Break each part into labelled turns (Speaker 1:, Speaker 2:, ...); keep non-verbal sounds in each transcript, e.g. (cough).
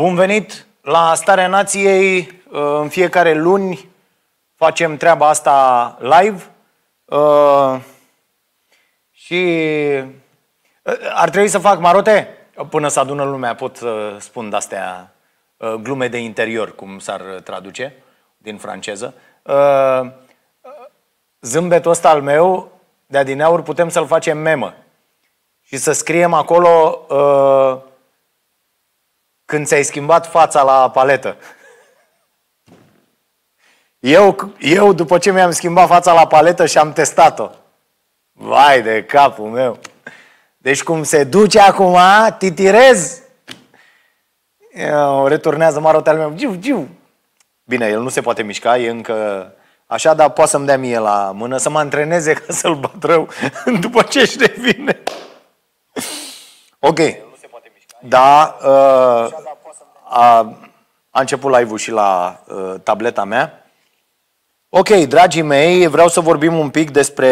Speaker 1: Bun venit la Starea Nației. Uh, în fiecare luni facem treaba asta live. Uh, și uh, ar trebui să fac marote până să adună lumea. Pot să spun de-astea glume de interior, cum s-ar traduce din franceză. Zâmbetul ăsta al meu de adineauri putem să-l facem memă și să scriem acolo uh, când ți-ai schimbat fața la paletă. Eu, eu, după ce mi-am schimbat fața la paletă și am testat-o. Vai de capul meu! Deci cum se duce acum, titirez! Eu, returnează marotea meu, giu, giu! Bine, el nu se poate mișca, e încă așa, dar poate să-mi dea mie la mână, să mă antreneze (laughs) ca să-l bat rău (laughs) după ce își revine. ok, da, uh, a, a început live-ul și la uh, tableta mea. Ok, dragii mei, vreau să vorbim un pic despre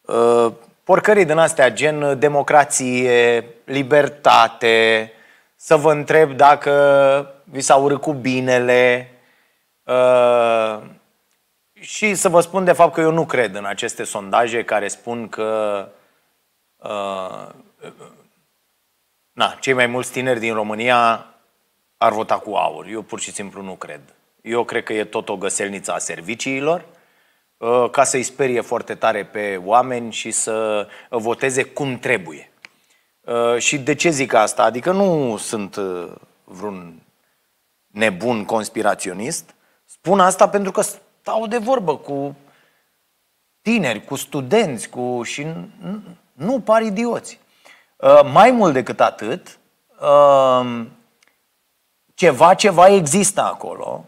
Speaker 1: uh, porcării din astea, gen uh, democrație, libertate, să vă întreb dacă vi s au urât cu binele uh, și să vă spun de fapt că eu nu cred în aceste sondaje care spun că uh, na, cei mai mulți tineri din România ar vota cu aur. Eu pur și simplu nu cred. Eu cred că e tot o găselniță a serviciilor uh, ca să-i sperie foarte tare pe oameni și să uh, voteze cum trebuie. Uh, și de ce zic asta? Adică nu sunt vreun nebun conspiraționist. Spun asta pentru că stau de vorbă cu tineri, cu studenți, cu... și nu par idioți. Uh, mai mult decât atât, um, ceva, ceva există acolo,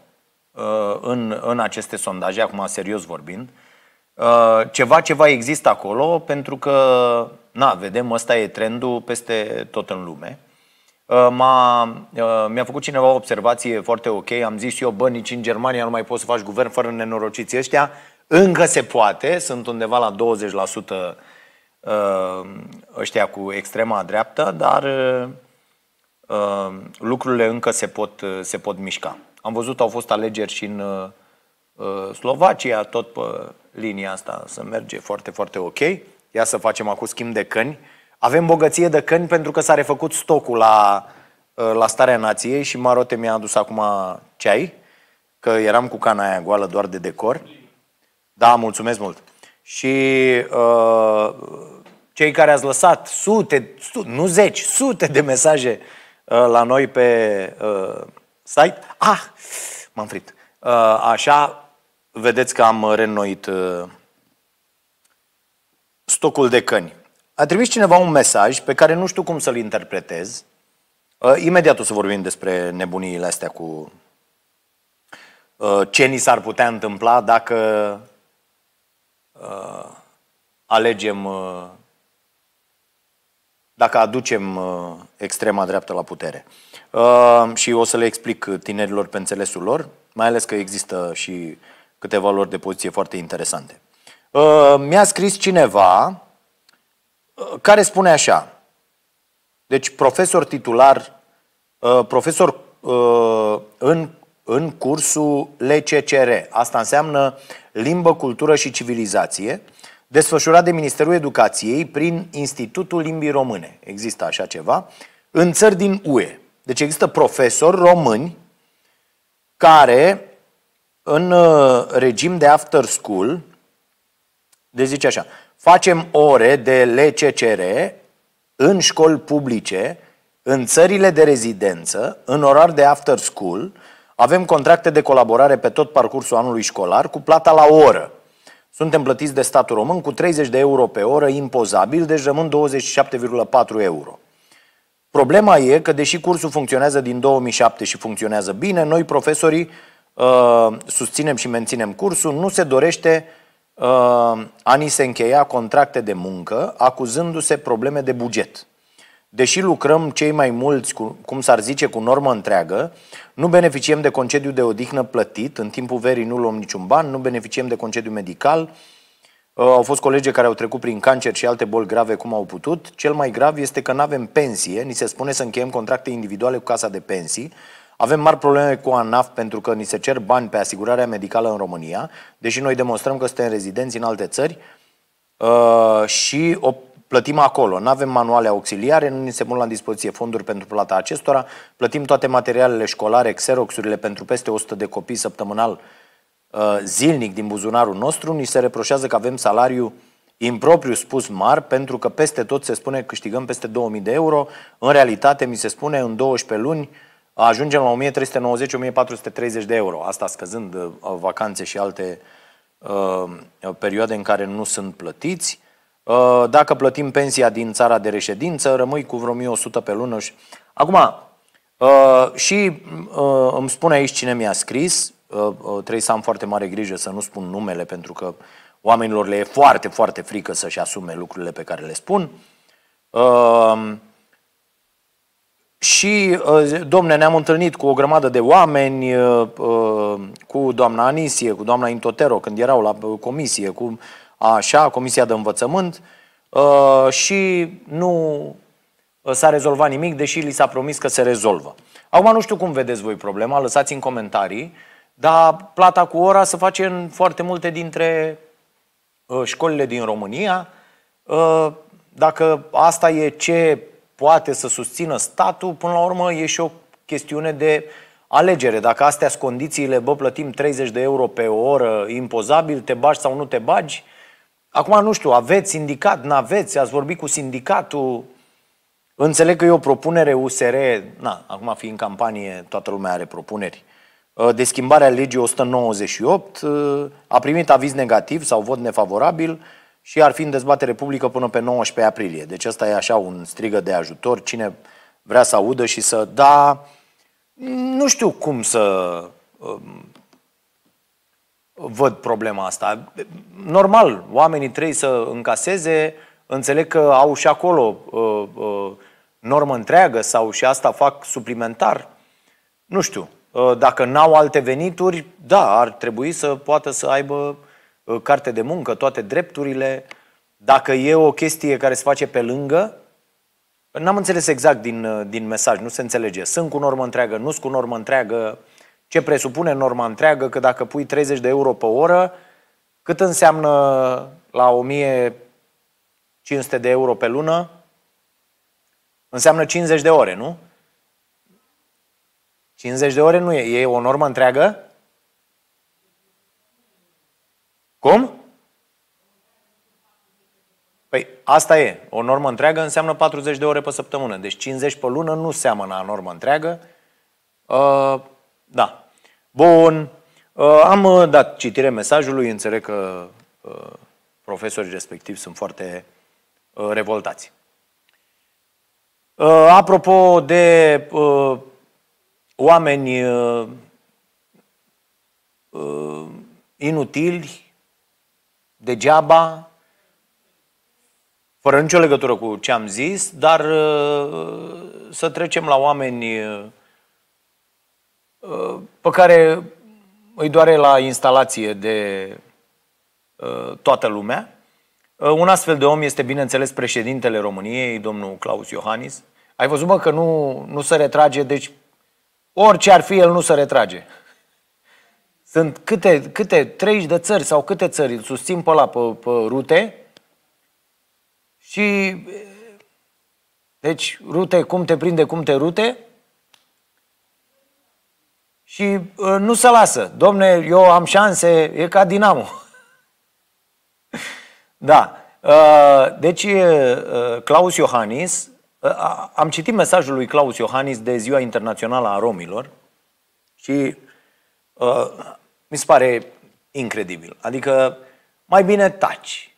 Speaker 1: uh, în, în aceste sondaje, acum serios vorbind, uh, ceva, ceva există acolo pentru că, na, vedem, ăsta e trendul peste tot în lume. M-a, mi-a făcut cineva o observație foarte ok, am zis eu, bă, nici în Germania nu mai poți să faci guvern fără nenorociți ăștia, încă se poate, sunt undeva la 20% Ehm, ăștia cu extrema dreaptă, dar ehm, lucrurile încă se pot, se pot mișca. Am văzut, au fost alegeri și în eh, Slovacia, tot pe linia asta să merge foarte, foarte ok. Ia să facem acum schimb de căni. Avem bogăție de căni pentru că s-a refăcut stocul la, eh, la starea nației și Marote mi-a adus acum ceai, că eram cu cana aia goală doar de decor. Da, mulțumesc mult. Și uh, cei care ați lăsat sute, sute nu zeci, sute de mesaje uh, la noi pe uh, site. Ah, m-am frit. Uh, așa, vedeți că am reînnoit uh, stocul de căni. A trimis cineva un mesaj pe care nu știu cum să-l interpretez. Uh, imediat o să vorbim despre nebuniile astea cu uh, ce ni s-ar putea întâmpla dacă uh, alegem uh, dacă aducem uh, extrema dreaptă la putere. Uh, și o să le explic tinerilor pe înțelesul lor, mai ales că există și câteva lor de poziție foarte interesante. Uh, mi-a scris cineva care spune așa, deci profesor titular, profesor în, în cursul LCCR, asta înseamnă limbă, cultură și civilizație, desfășurat de Ministerul Educației prin Institutul Limbii Române. Există așa ceva. În țări din UE. Deci există profesori români care în uh, regim de after school, de zice așa, facem ore de LCCR în școli publice, în țările de rezidență, în orar de after school, avem contracte de colaborare pe tot parcursul anului școlar cu plata la oră. Suntem plătiți de statul român cu 30 de euro pe oră impozabil, deci rămân 27,4 euro. Problema e că, deși cursul funcționează din 2007 și funcționează bine, noi, profesorii, uh, susținem și menținem cursul, nu se dorește uh, ni se încheia contracte de muncă, acuzându-se probleme de buget. Deși lucrăm cei mai mulți, cu, cum s-ar zice, cu normă întreagă, nu beneficiem de concediu de odihnă plătit, în timpul verii nu luăm niciun ban, nu beneficiem de concediu medical, uh, au fost colegi care au trecut prin cancer și alte boli grave cum au putut. Cel mai grav este că nu avem pensie, ni se spune să încheiem contracte individuale cu casa de pensii, avem mari probleme cu ANAF pentru că ni se cer bani pe asigurarea medicală în România, deși noi demonstrăm că suntem rezidenți în alte țări uh, și o plătim acolo, nu avem manuale auxiliare, nu ni se mult la dispoziție fonduri pentru plata acestora, plătim toate materialele școlare, xeroxurile pentru peste 100 de copii săptămânal uh, zilnic din buzunarul nostru, ni se reproșează că avem salariu impropriu spus mar, pentru că peste tot se spune că câștigăm peste 2000 de euro, în realitate mi se spune în 12 luni ajungem la 1390-1430 de euro, asta scăzând uh, vacanțe și alte uh, perioade în care nu sunt plătiți. Uh, dacă plătim pensia din țara de reședință, rămâi cu vreo 1100 pe lună. Și... Acum, uh, și uh, îmi spune aici cine mi-a scris, trebuie să am foarte mare grijă să nu spun numele, pentru că oamenilor le e foarte, foarte frică să-și asume lucrurile pe care le spun. Și, domne, ne-am întâlnit cu o grămadă de oameni, cu doamna Anisie, cu doamna Intotero, când erau la comisie, cu așa, Comisia de Învățământ uh, și nu uh, s-a rezolvat nimic, deși li s-a promis că se rezolvă. Acum nu știu cum vedeți voi problema, lăsați în comentarii, dar plata cu ora se face în foarte multe dintre uh, școlile din România. Dacă asta e ce poate să susțină statul, până la urmă e și o chestiune de alegere. Dacă astea sunt condițiile, bă, plătim 30 de euro pe oră impozabil, te bagi sau nu te bagi, Acum nu știu, aveți sindicat, n-aveți, ați vorbit cu sindicatul. Înțeleg că e o propunere USR, na, acum fiind campanie, toată lumea are propuneri, uh, de schimbarea legii 198, uh, a primit aviz negativ sau vot nefavorabil și ar fi în dezbatere publică până pe 19 aprilie. Deci asta e așa un strigă de ajutor, cine vrea să audă și să da, nu știu cum să um, văd problema asta. Normal, oamenii trebuie să încaseze, înțeleg că au și acolo uh, uh, normă întreagă sau și asta fac suplimentar. Nu știu, uh, dacă n-au alte venituri, da, ar trebui să poată să aibă uh, carte de muncă, toate drepturile. Dacă e o chestie care se face pe lângă, N-am înțeles exact din, uh, din mesaj, nu se înțelege. Sunt cu normă întreagă, nu sunt cu normă întreagă ce presupune norma întreagă, că dacă pui 30 de euro pe oră, cât înseamnă la 1500 de euro pe lună? Înseamnă 50 de ore, nu? 50 de ore nu e. E o normă întreagă? Cum? Păi asta e. O normă întreagă înseamnă 40 de ore pe săptămână. Deci 50 pe lună nu seamănă a normă întreagă. Uh, da. Bun. Uh, am uh, dat citire mesajului, înțeleg că uh, profesorii respectivi sunt foarte revoltați. Apropo de oameni inutili, degeaba, fără nicio legătură cu ce am zis, dar să trecem la oameni pe care îi doare la instalație de ă, toată lumea. Ă, un astfel de om este, bineînțeles, președintele României, domnul Claus Iohannis. Ai văzut, mă, că nu, nu se retrage, deci orice ar fi, el nu se retrage. Sunt câte, câte 30 de țări sau câte țări îl susțin pe la pe, pe rute și deci rute, cum te prinde, cum te rute și uh, nu se lasă. Domne, eu am șanse, e ca Dinamo. (laughs) da. Uh, deci, uh, uh Claus Iohannis, uh, am citit mesajul lui Claus Iohannis de Ziua Internațională a Romilor și uh, mi se pare incredibil. Adică, mai bine taci.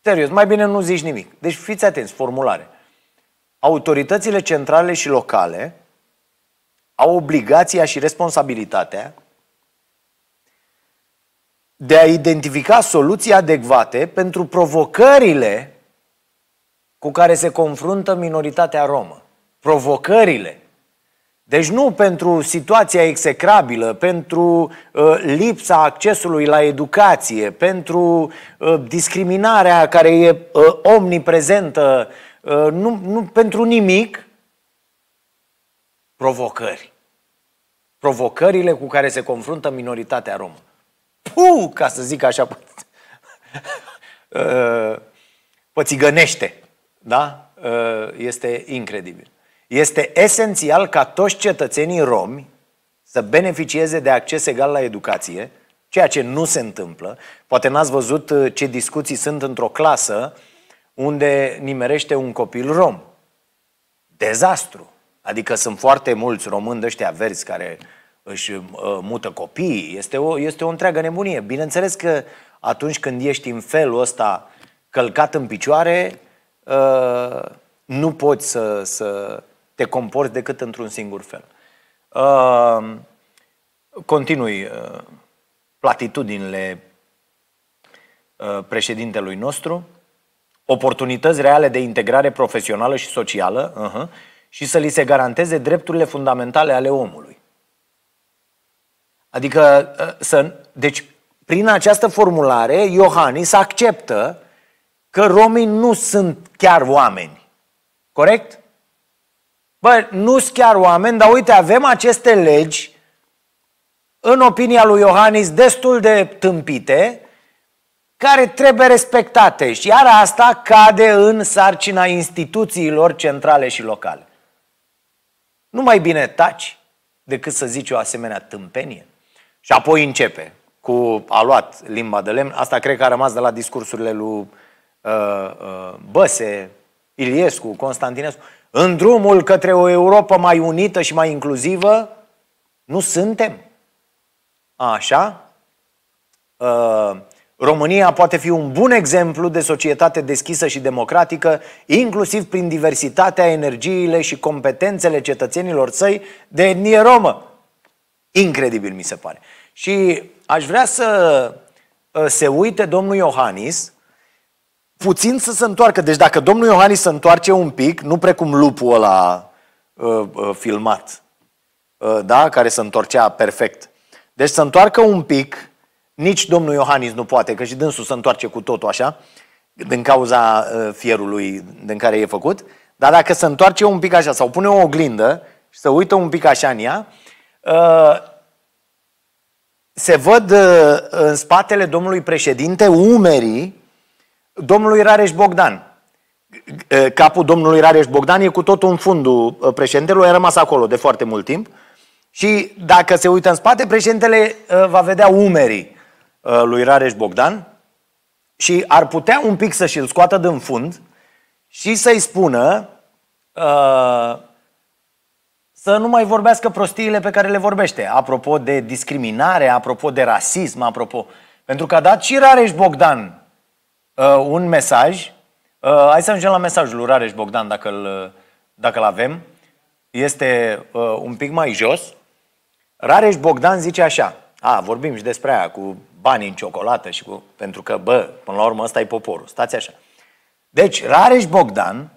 Speaker 1: Serios, mai bine nu zici nimic. Deci fiți atenți, formulare. Autoritățile centrale și locale au obligația și responsabilitatea de a identifica soluții adecvate pentru provocările cu care se confruntă minoritatea romă. Provocările. Deci nu pentru situația execrabilă, pentru uh, lipsa accesului la educație, pentru uh, discriminarea care e uh, omniprezentă, uh, nu, nu pentru nimic, provocări. Provocările cu care se confruntă minoritatea romă. Puh, ca să zic așa, pă, (laughs) uh, pățigănește. Da? Uh, este incredibil. Este esențial ca toți cetățenii romi să beneficieze de acces egal la educație, ceea ce nu se întâmplă. Poate n-ați văzut uh, ce discuții sunt într-o clasă unde nimerește un copil rom. Dezastru. Adică sunt foarte mulți români de ăștia verzi care își uh, mută copiii. Este o, este o întreagă nebunie. Bineînțeles că atunci când ești în felul ăsta călcat în picioare, uh, nu poți să, să te comporți decât într-un singur fel. Uh, continui uh, platitudinile uh, președintelui nostru, oportunități reale de integrare profesională și socială, uh-huh, și să li se garanteze drepturile fundamentale ale omului. Adică, ă, să, deci, prin această formulare, Iohannis acceptă că romii nu sunt chiar oameni. Corect? Bă, nu sunt chiar oameni, dar uite, avem aceste legi, în opinia lui Iohannis, destul de tâmpite, care trebuie respectate. Și iar asta cade în sarcina instituțiilor centrale și locale. Nu mai bine taci decât să zici o asemenea tâmpenie? Și apoi începe cu a luat limba de lemn. Asta cred că a rămas de la discursurile lui uh, uh, Băse, Iliescu, Constantinescu. În drumul către o Europa mai unită și mai inclusivă, nu suntem. Așa? Uh, România poate fi un bun exemplu de societate deschisă și democratică, inclusiv prin diversitatea, energiile și competențele cetățenilor săi de etnie romă. Incredibil mi se pare. Și aș vrea să ă, se uite domnul Iohannis puțin să se întoarcă. Deci dacă domnul Iohannis se întoarce un pic, nu precum lupul ăla uh, uh, filmat, uh, da? care se întorcea perfect. Deci să întoarcă un pic nici domnul Iohannis nu poate, că și dânsul se întoarce cu totul așa, din cauza uh, fierului din care e făcut, dar dacă se întoarce un pic așa sau pune o oglindă și se uită un pic așa în ea, uh, se văd uh, în spatele domnului președinte umerii domnului Rareș Bogdan. Capul domnului Rareș Bogdan e cu totul în fundul președintelui, a rămas acolo de foarte mult timp. Și dacă se uită în spate, președintele va vedea umerii. Uh, lui Rareș Bogdan și ar putea un pic să și-l scoată din fund și să-i spună uh, să nu mai vorbească prostiile pe care le vorbește. Apropo de discriminare, apropo de rasism, apropo... Pentru că a dat și Rareș Bogdan uh, un mesaj. Uh, hai să ajungem la mesajul lui Rareș Bogdan, dacă l uh, dacă îl avem. Este uh, un pic mai jos. Rareș Bogdan zice așa. A, vorbim și despre aia cu banii în ciocolată și cu... Pentru că, bă, până la urmă ăsta e poporul. Stați așa. Deci, Rareș Bogdan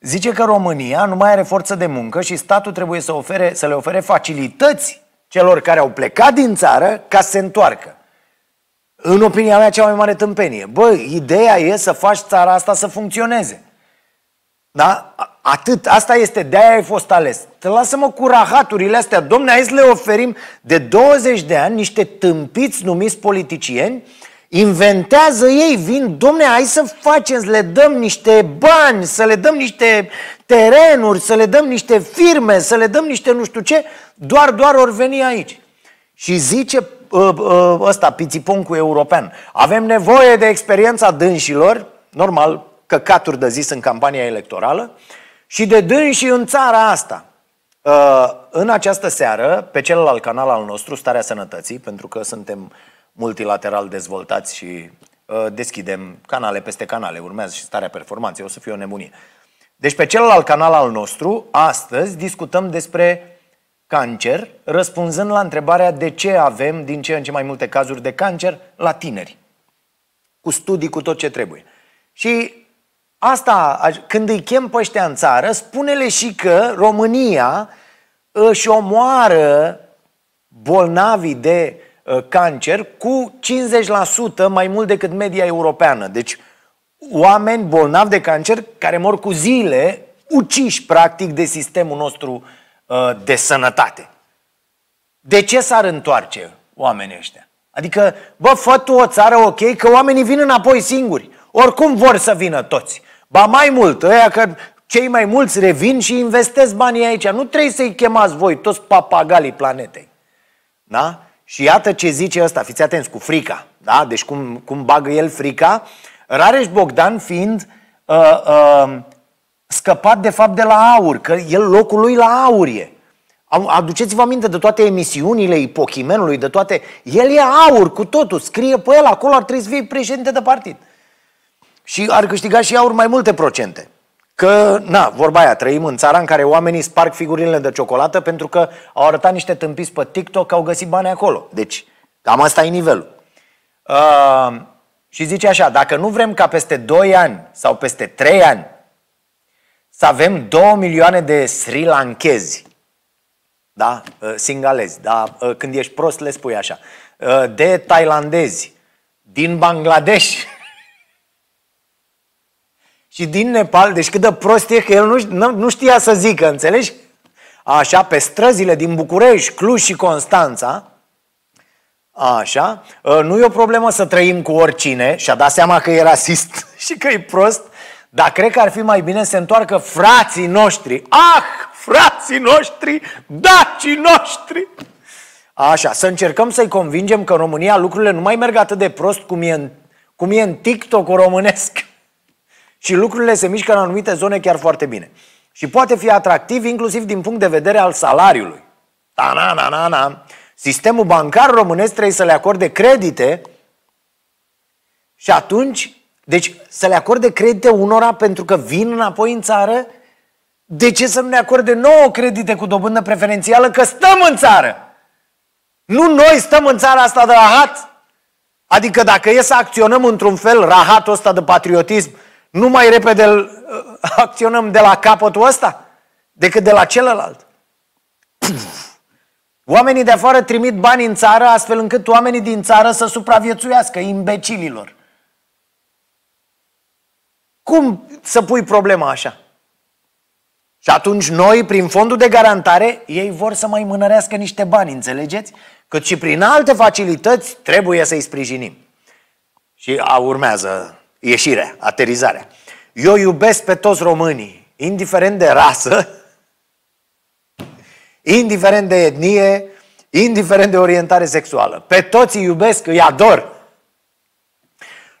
Speaker 1: zice că România nu mai are forță de muncă și statul trebuie să, ofere, să le ofere facilități celor care au plecat din țară ca să se întoarcă. În opinia mea, cea mai mare tâmpenie. Bă, ideea e să faci țara asta să funcționeze. Da? Atât. Asta este. De-aia ai fost ales. Te lasă-mă cu rahaturile astea. Domne, hai să le oferim de 20 de ani niște tâmpiți numiți politicieni Inventează ei, vin, domne, hai să facem, să le dăm niște bani, să le dăm niște terenuri, să le dăm niște firme, să le dăm niște nu știu ce, doar, doar ori veni aici. Și zice ă, ă, ăsta, cu european, avem nevoie de experiența dânșilor, normal, căcaturi de zis în campania electorală și de dânsi în țara asta. Uh, în această seară, pe celălalt canal al nostru, Starea Sănătății, pentru că suntem multilateral dezvoltați și uh, deschidem canale peste canale, urmează și Starea Performanței, o să fie o nebunie. Deci pe celălalt canal al nostru, astăzi discutăm despre cancer, răspunzând la întrebarea de ce avem din ce în ce mai multe cazuri de cancer la tineri. Cu studii, cu tot ce trebuie. Și Asta, când îi chem pe ăștia în țară, spune-le și că România își omoară bolnavii de uh, cancer cu 50% mai mult decât media europeană. Deci oameni bolnavi de cancer care mor cu zile uciși practic de sistemul nostru uh, de sănătate. De ce s-ar întoarce oamenii ăștia? Adică, bă, fă tu o țară ok, că oamenii vin înapoi singuri. Oricum vor să vină toți. Ba mai mult, ăia că cei mai mulți revin și investesc banii aici. Nu trebuie să-i chemați voi, toți papagalii planetei. Da? Și iată ce zice ăsta, fiți atenți, cu frica. Da? Deci cum, cum bagă el frica. Rareș Bogdan fiind uh, uh, scăpat de fapt de la aur, că el locul lui la aur e. Aduceți-vă aminte de toate emisiunile ipochimenului, de toate... El e aur cu totul, scrie pe el, acolo ar trebui să fie președinte de partid și ar câștiga și aur mai multe procente. Că, na, vorba aia, trăim în țara în care oamenii sparg figurile de ciocolată pentru că au arătat niște tâmpiți pe TikTok că au găsit bani acolo. Deci, cam asta e nivelul. Uh, și zice așa, dacă nu vrem ca peste 2 ani sau peste 3 ani să avem 2 milioane de Sri Lankezi, da, uh, singalezi, da, uh, când ești prost le spui așa, uh, de tailandezi, din Bangladesh, (laughs) și din Nepal, deci cât de prost e că el nu, nu, nu știa să zică, înțelegi? Așa, pe străzile din București, Cluj și Constanța, așa, ă, nu e o problemă să trăim cu oricine și-a dat seama că e rasist (laughs) și că e prost, dar cred că ar fi mai bine să se întoarcă frații noștri. Ah, frații noștri, dacii noștri! Așa, să încercăm să-i convingem că în România lucrurile nu mai merg atât de prost cum e în, cum e în TikTok-ul românesc și lucrurile se mișcă în anumite zone chiar foarte bine. Și poate fi atractiv inclusiv din punct de vedere al salariului. Ta na na na na. Sistemul bancar românesc trebuie să le acorde credite și atunci, deci să le acorde credite unora pentru că vin înapoi în țară, de ce să nu ne acorde nouă credite cu dobândă preferențială că stăm în țară? Nu noi stăm în țara asta de rahat? Adică dacă e să acționăm într-un fel rahatul ăsta de patriotism, nu mai repede uh, acționăm de la capătul ăsta decât de la celălalt. (clears throat) Oamenii de afară trimit bani în țară astfel încât oamenii din țară să supraviețuiască imbecililor. Cum să pui problema așa? Și atunci noi, prin fondul de garantare, ei vor să mai mânărească niște bani, înțelegeți? Cât și prin alte facilități trebuie să-i sprijinim. Și a, urmează ieșirea, aterizarea. Eu iubesc pe toți românii, indiferent de rasă, indiferent de etnie, indiferent de orientare sexuală. Pe toți îi iubesc, îi ador.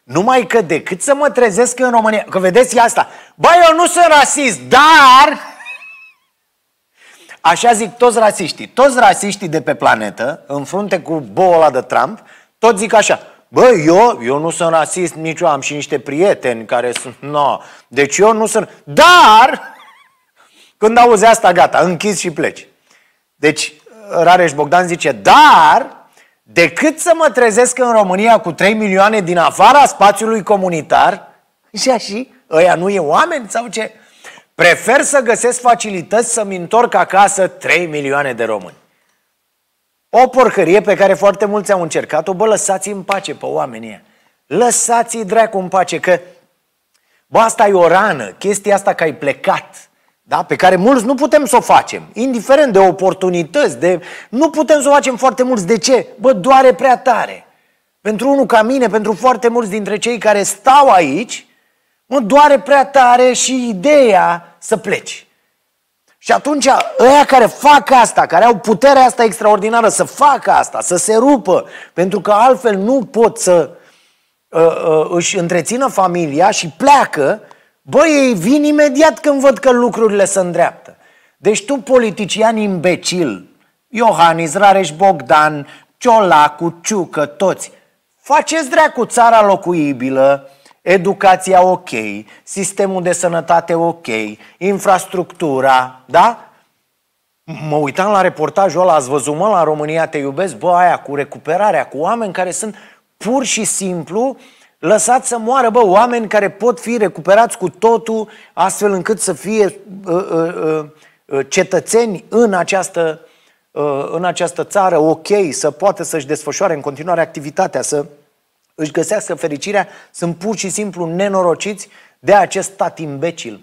Speaker 1: Numai că decât să mă trezesc în România, că vedeți asta, bă, eu nu sunt rasist, dar... Așa zic toți rasiștii. Toți rasiștii de pe planetă, în frunte cu boala de Trump, toți zic așa. Bă, eu, eu nu sunt rasist nici eu, am și niște prieteni care sunt, no, deci eu nu sunt, dar când auzi asta, gata, închizi și pleci. Deci, Rareș Bogdan zice, dar decât să mă trezesc în România cu 3 milioane din afara spațiului comunitar, (laughs) și așa, ăia nu e oameni sau ce? Prefer să găsesc facilități să-mi întorc acasă 3 milioane de români. O porcărie pe care foarte mulți au încercat-o, bă, lăsați în pace pe oamenii Lăsați-i dracu în pace, că bă, asta e o rană, chestia asta că ai plecat, da? pe care mulți nu putem să o facem, indiferent de oportunități, de... nu putem să o facem foarte mulți. De ce? Bă, doare prea tare. Pentru unul ca mine, pentru foarte mulți dintre cei care stau aici, mă doare prea tare și ideea să pleci. Și atunci, ăia care fac asta, care au puterea asta extraordinară să facă asta, să se rupă, pentru că altfel nu pot să uh, uh, își întrețină familia și pleacă, Băi, ei vin imediat când văd că lucrurile se îndreaptă. Deci tu, politician imbecil, Iohannis, Rareș Bogdan, Ciolacu, Ciucă, toți, faceți dracu țara locuibilă, educația ok, sistemul de sănătate ok, infrastructura, da? Mă uitam la reportajul ăla, ați văzut mă la România te iubesc, bă, aia cu recuperarea, cu oameni care sunt pur și simplu lăsați să moară, bă, oameni care pot fi recuperați cu totul astfel încât să fie uh, uh, uh, cetățeni în această, uh, în această țară, ok, să poată să-și desfășoare în continuare activitatea, să își găsească fericirea, sunt pur și simplu nenorociți de acest stat imbecil.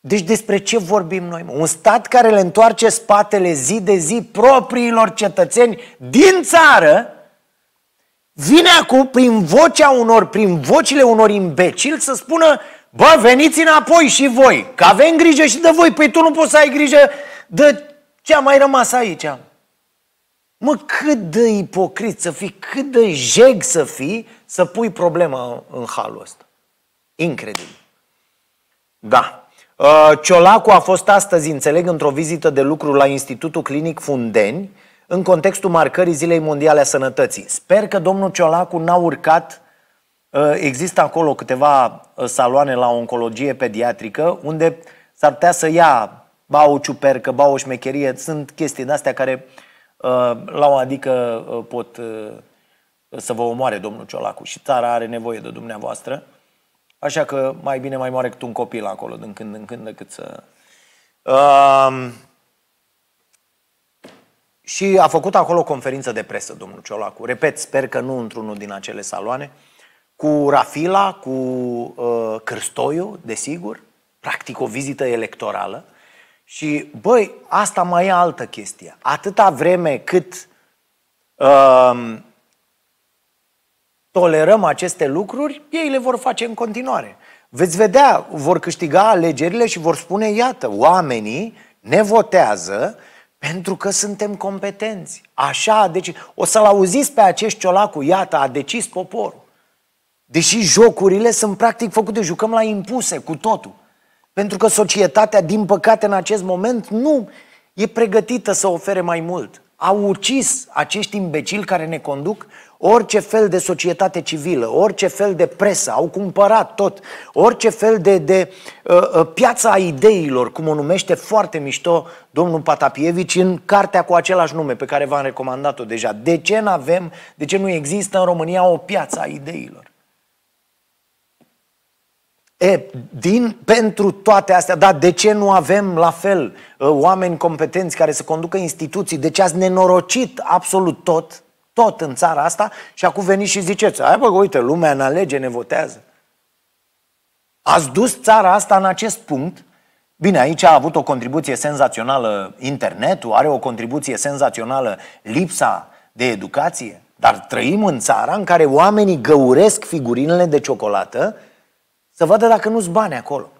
Speaker 1: Deci despre ce vorbim noi? Mă? Un stat care le întoarce spatele zi de zi propriilor cetățeni din țară, vine acum prin vocea unor, prin vocile unor imbecili să spună Bă, veniți înapoi și voi, că avem grijă și de voi. Păi tu nu poți să ai grijă de ce a mai rămas aici. Mă, cât de ipocrit să fii, cât de jeg să fii, să pui problema în halul ăsta. Incredibil. Da. Uh, Ciolacu a fost astăzi, înțeleg, într-o vizită de lucru la Institutul Clinic Fundeni, în contextul marcării Zilei Mondiale a Sănătății. Sper că domnul Ciolacu n-a urcat. Uh, există acolo câteva uh, saloane la oncologie pediatrică unde s-ar putea să ia ba o ciupercă, ba o șmecherie. Sunt chestii de astea care uh, Uh, la o adică uh, pot uh, să vă omoare domnul Ciolacu și țara are nevoie de dumneavoastră. Așa că mai bine mai moare cât un copil acolo din când în când decât să... Um, și a făcut acolo o conferință de presă, domnul Ciolacu. Repet, sper că nu într-unul din acele saloane. Cu Rafila, cu uh, Cârstoiu, desigur. Practic o vizită electorală. Și, băi, asta mai e altă chestie. Atâta vreme cât uh, tolerăm aceste lucruri, ei le vor face în continuare. Veți vedea, vor câștiga alegerile și vor spune, iată, oamenii ne votează pentru că suntem competenți. Așa, deci o să-l auziți pe acești ciolacu, iată, a decis poporul. Deși jocurile sunt practic făcute, jucăm la impuse cu totul. Pentru că societatea, din păcate, în acest moment nu e pregătită să ofere mai mult. Au ucis acești imbecili care ne conduc orice fel de societate civilă, orice fel de presă, au cumpărat tot, orice fel de, de uh, uh piața a ideilor, cum o numește foarte mișto domnul Patapievici în cartea cu același nume pe care v-am recomandat-o deja. De ce, avem, de ce nu există în România o piață a ideilor? E, din, pentru toate astea, dar de ce nu avem la fel uh, oameni competenți care să conducă instituții? De ce ați nenorocit absolut tot, tot în țara asta și acum veniți și ziceți, hai bă, uite, lumea ne alege, ne votează. Ați dus țara asta în acest punct Bine, aici a avut o contribuție senzațională internetul, are o contribuție senzațională lipsa de educație, dar trăim în țara în care oamenii găuresc figurinele de ciocolată să vadă dacă nu-s bani acolo.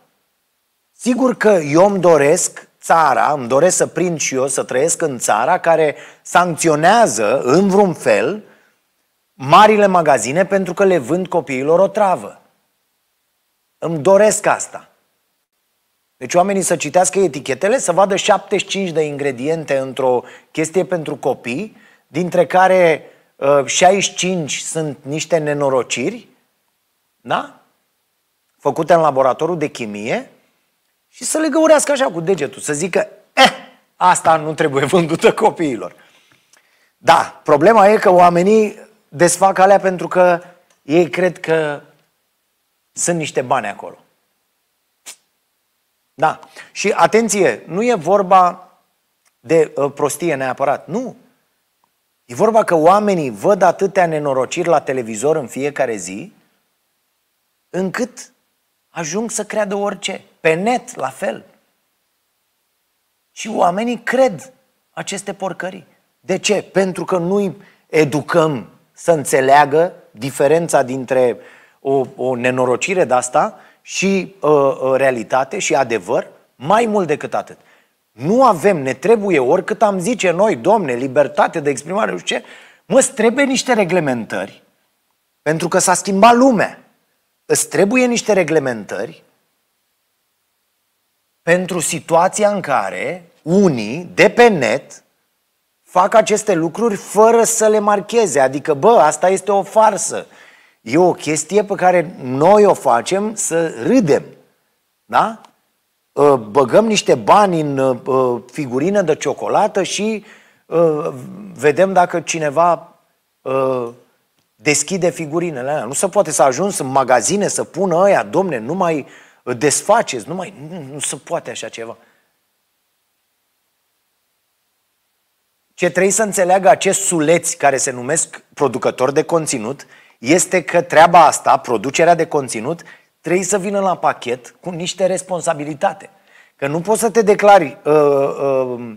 Speaker 1: Sigur că eu îmi doresc țara, îmi doresc să prind și eu să trăiesc în țara care sancționează în vreun fel marile magazine pentru că le vând copiilor o travă. Îmi doresc asta. Deci oamenii să citească etichetele, să vadă 75 de ingrediente într-o chestie pentru copii, dintre care uh, 65 sunt niște nenorociri, da? făcute în laboratorul de chimie și să le găurească așa cu degetul, să zică, eh, asta nu trebuie (laughs) vândută copiilor. Da, problema e că oamenii desfac alea pentru că ei cred că sunt niște bani acolo. Da. Și atenție, nu e vorba de ă, prostie neapărat. Nu. E vorba că oamenii văd atâtea nenorociri la televizor în fiecare zi, încât ajung să creadă orice. Pe net, la fel. Și oamenii cred aceste porcării. De ce? Pentru că nu îi educăm să înțeleagă diferența dintre o, o nenorocire de asta și uh, uh, realitate și adevăr, mai mult decât atât. Nu avem, ne trebuie, oricât am zice noi, domne, libertate de exprimare, nu știu ce, mă, trebuie niște reglementări, pentru că s-a schimbat lumea. Îți trebuie niște reglementări pentru situația în care unii de pe net fac aceste lucruri fără să le marcheze. Adică, bă, asta este o farsă. E o chestie pe care noi o facem să râdem. Da? Ă, băgăm niște bani în ă, ă, figurină de ciocolată și vedem dacă cineva deschide figurinele alea. Nu se poate să ajungi în magazine să pună aia, domne, nu mai desfaceți, nu mai... Nu, nu se poate așa ceva. Ce trebuie să înțeleagă acest suleți care se numesc producători de conținut este că treaba asta, producerea de conținut, trebuie să vină la pachet cu niște responsabilitate. Că nu poți să te declari uh, uh,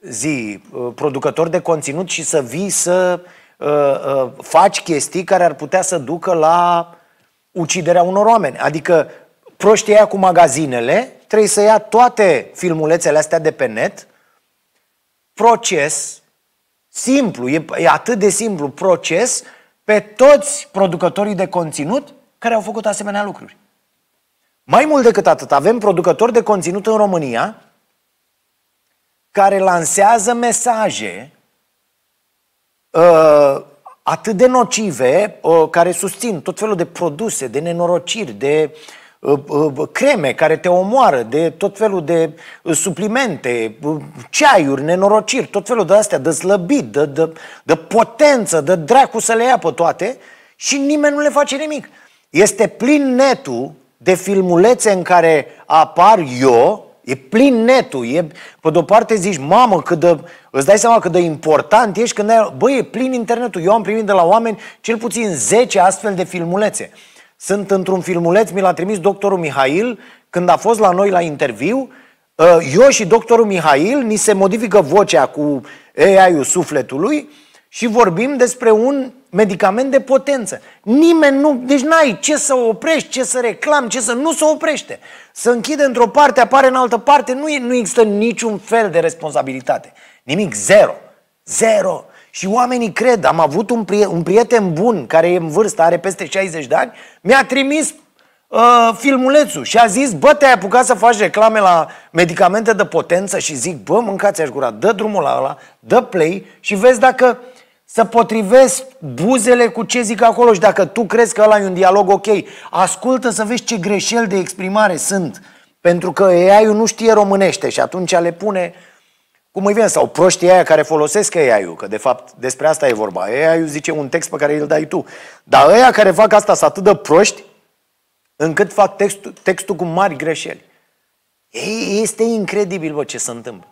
Speaker 1: zi uh, producător de conținut și să vii să uh, Uh, uh, faci chestii care ar putea să ducă la uciderea unor oameni. Adică proștii aia cu magazinele trebuie să ia toate filmulețele astea de pe net, proces, simplu, e, e atât de simplu proces pe toți producătorii de conținut care au făcut asemenea lucruri. Mai mult decât atât, avem producători de conținut în România care lansează mesaje Uh, atât de nocive, uh, care susțin tot felul de produse, de nenorociri, de uh, creme care te omoară, de tot felul de suplimente, ceaiuri, nenorociri, tot felul de astea, de slăbit, de, de, de potență, de dracu să le ia pe toate și nimeni nu le face nimic. Este plin netul de filmulețe în care apar eu, E plin netul. E, pe de-o parte zici, mamă, cât de, îți dai seama cât de important ești când ai... Bă, e plin internetul. Eu am primit de la oameni cel puțin 10 astfel de filmulețe. Sunt într-un filmuleț, mi l-a trimis doctorul Mihail când a fost la noi la interviu. Uh, eu și doctorul Mihail ni se modifică vocea cu AI-ul sufletului și vorbim despre un medicament de potență. Nimeni nu, deci n-ai ce să oprești, ce să reclam, ce să nu se oprește. Să închide într-o parte, apare în altă parte, nu, e, nu există niciun fel de responsabilitate. Nimic, zero. Zero. Și oamenii cred, am avut un, prie, un prieten bun care e în vârstă, are peste 60 de ani, mi-a trimis uh, filmulețul și a zis, bă, te-ai apucat să faci reclame la medicamente de potență și zic, bă, mâncați-aș gura, dă drumul la ăla, dă play și vezi dacă să potrivesc buzele cu ce zic acolo și dacă tu crezi că ăla e un dialog ok, ascultă să vezi ce greșeli de exprimare sunt. Pentru că ai nu știe românește și atunci le pune cum îi vine, sau proștii aia care folosesc ai că de fapt despre asta e vorba. ai zice un text pe care îl dai tu. Dar ăia care fac asta sunt atât de proști încât fac textul, textul cu mari greșeli. Ei, este incredibil bă, ce se întâmplă.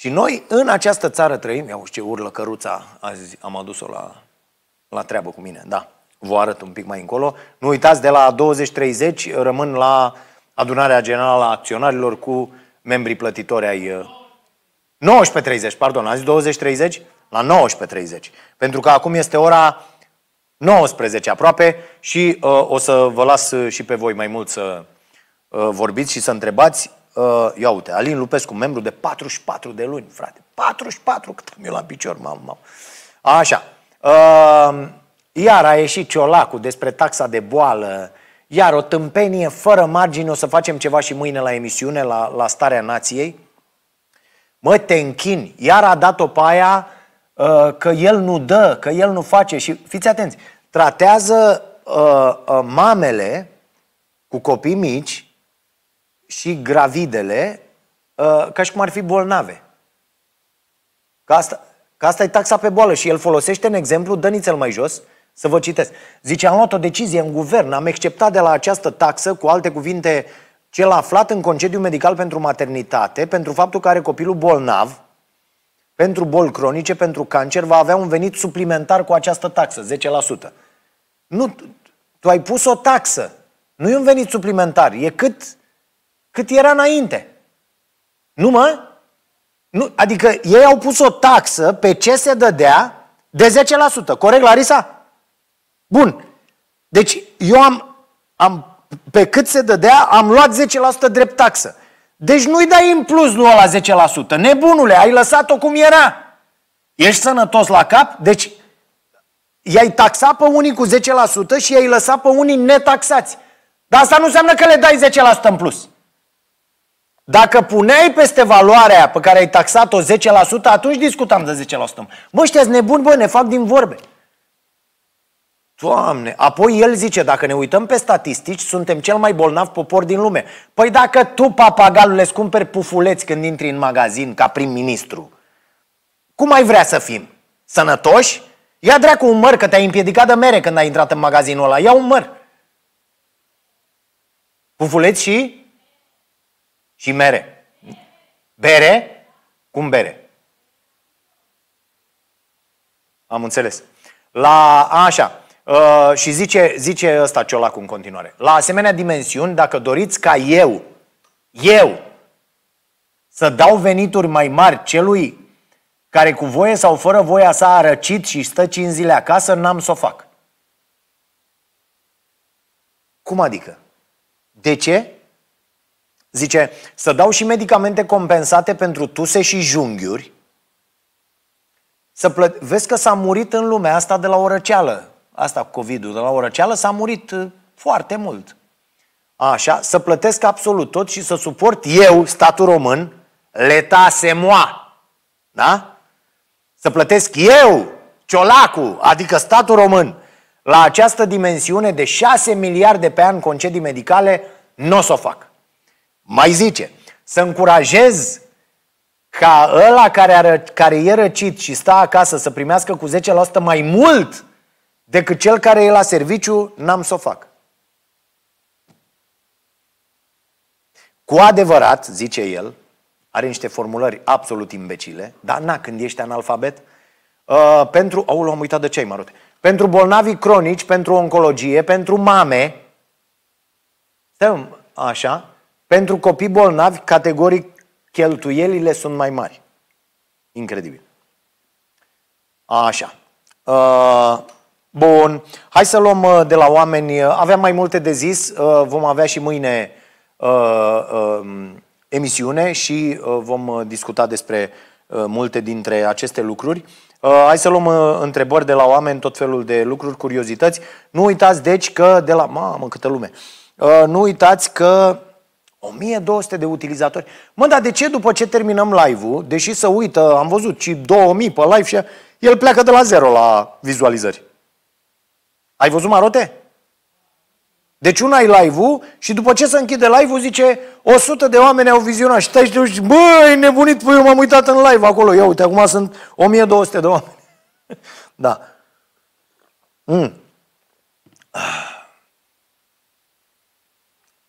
Speaker 1: Și noi în această țară trăim, iau ce urlă căruța, azi am adus-o la, la treabă cu mine, da, vă arăt un pic mai încolo. Nu uitați, de la 20-30 rămân la adunarea generală a acționarilor cu membrii plătitori ai... 19.30, uh, pardon, azi 20.30? La 19.30. Pentru că acum este ora 19 aproape și uh, o să vă las uh, și pe voi mai mult să uh, vorbiți și să întrebați. Uh, ia uite, Alin Lupescu, membru de 44 de luni, frate. 44, cât am eu la picior, mamă, mamă. Așa. Uh, iar a ieșit Ciolacu despre taxa de boală. Iar o tâmpenie fără margine, o să facem ceva și mâine la emisiune, la, la Starea Nației. Mă, te închin. Iar a dat-o pe aia uh, că el nu dă, că el nu face. Și fiți atenți, tratează uh, uh, mamele cu copii mici și gravidele uh, ca și cum ar fi bolnave. Că asta, că asta e taxa pe boală și el folosește în exemplu, dă-ni-l mai jos, să vă citesc. Zice, am luat o decizie în guvern, am exceptat de la această taxă, cu alte cuvinte, cel aflat în concediu medical pentru maternitate, pentru faptul că are copilul bolnav, pentru boli cronice, pentru cancer, va avea un venit suplimentar cu această taxă, 10%. Nu, tu ai pus o taxă, nu e un venit suplimentar, e cât cât era înainte. Nu mă? Nu, adică ei au pus o taxă pe ce se dădea de 10%. Corect, Larisa? Bun. Deci eu am, am pe cât se dădea, am luat 10% drept taxă. Deci nu-i dai în plus nu la 10%. Nebunule, ai lăsat-o cum era. Ești sănătos la cap? Deci i-ai taxat pe unii cu 10% și i-ai lăsat pe unii netaxați. Dar asta nu înseamnă că le dai 10% în plus. Dacă puneai peste valoarea pe care ai taxat-o 10%, atunci discutam de 10%. Bă, ăștia nebuni, bă, ne fac din vorbe. Doamne, apoi el zice, dacă ne uităm pe statistici, suntem cel mai bolnav popor din lume. Păi dacă tu, papagalul, îți cumperi pufuleți când intri în magazin ca prim-ministru, cum ai vrea să fim? Sănătoși? Ia dracu un măr, că te-ai împiedicat de mere când ai intrat în magazinul ăla. Ia un măr. Pufuleți și și mere. Bere? Cum bere? Am înțeles. La, a, așa, Uh, și zice, zice ăsta Ciolacu în continuare. La asemenea dimensiuni, dacă doriți ca eu, eu, să dau venituri mai mari celui care cu voie sau fără voia s-a arăcit și stă 5 zile acasă, n-am să o fac. Cum adică? De ce? Zice, să dau și medicamente compensate pentru tuse și junghiuri, să plă- vezi că s-a murit în lumea asta de la o răceală, asta cu COVID-ul, de la o răceală s-a murit uh, foarte mult. Așa, să plătesc absolut tot și să suport eu, statul român, leta moa. Da? Să plătesc eu, ciolacul, adică statul român, la această dimensiune de 6 miliarde pe an concedii medicale, nu o să o fac. Mai zice, să încurajez ca ăla care, are, care e răcit și stă acasă să primească cu 10% mai mult decât cel care e la serviciu, n-am să o fac. Cu adevărat, zice el, are niște formulări absolut imbecile, dar na, când ești analfabet, uh, pentru, au, l-am uitat de ce ai mărut, pentru bolnavi cronici, pentru oncologie, pentru mame, stăm așa, pentru copii bolnavi, categoric, cheltuielile sunt mai mari. Incredibil. Așa. Uh, bun. Hai să luăm uh, de la oameni. Aveam mai multe de zis. Uh, vom avea și mâine um, emisiune și vom discuta despre multe dintre aceste lucruri. Hai să luăm întrebări de la oameni, tot felul de lucruri, curiozități. Nu uitați, deci, că de la... Mamă, câtă lume! Nu uitați că 1200 de utilizatori. Mă, dar de ce după ce terminăm live-ul, deși să uită, am văzut, și 2000 pe live și el pleacă de la zero la vizualizări? Ai văzut marote? Deci una ai live-ul și după ce se închide live-ul zice 100 de oameni au vizionat și stai și băi, nebunit, păi eu m-am uitat în live acolo, ia uite, acum sunt 1200 de oameni. (laughs) da. Mm. Ah.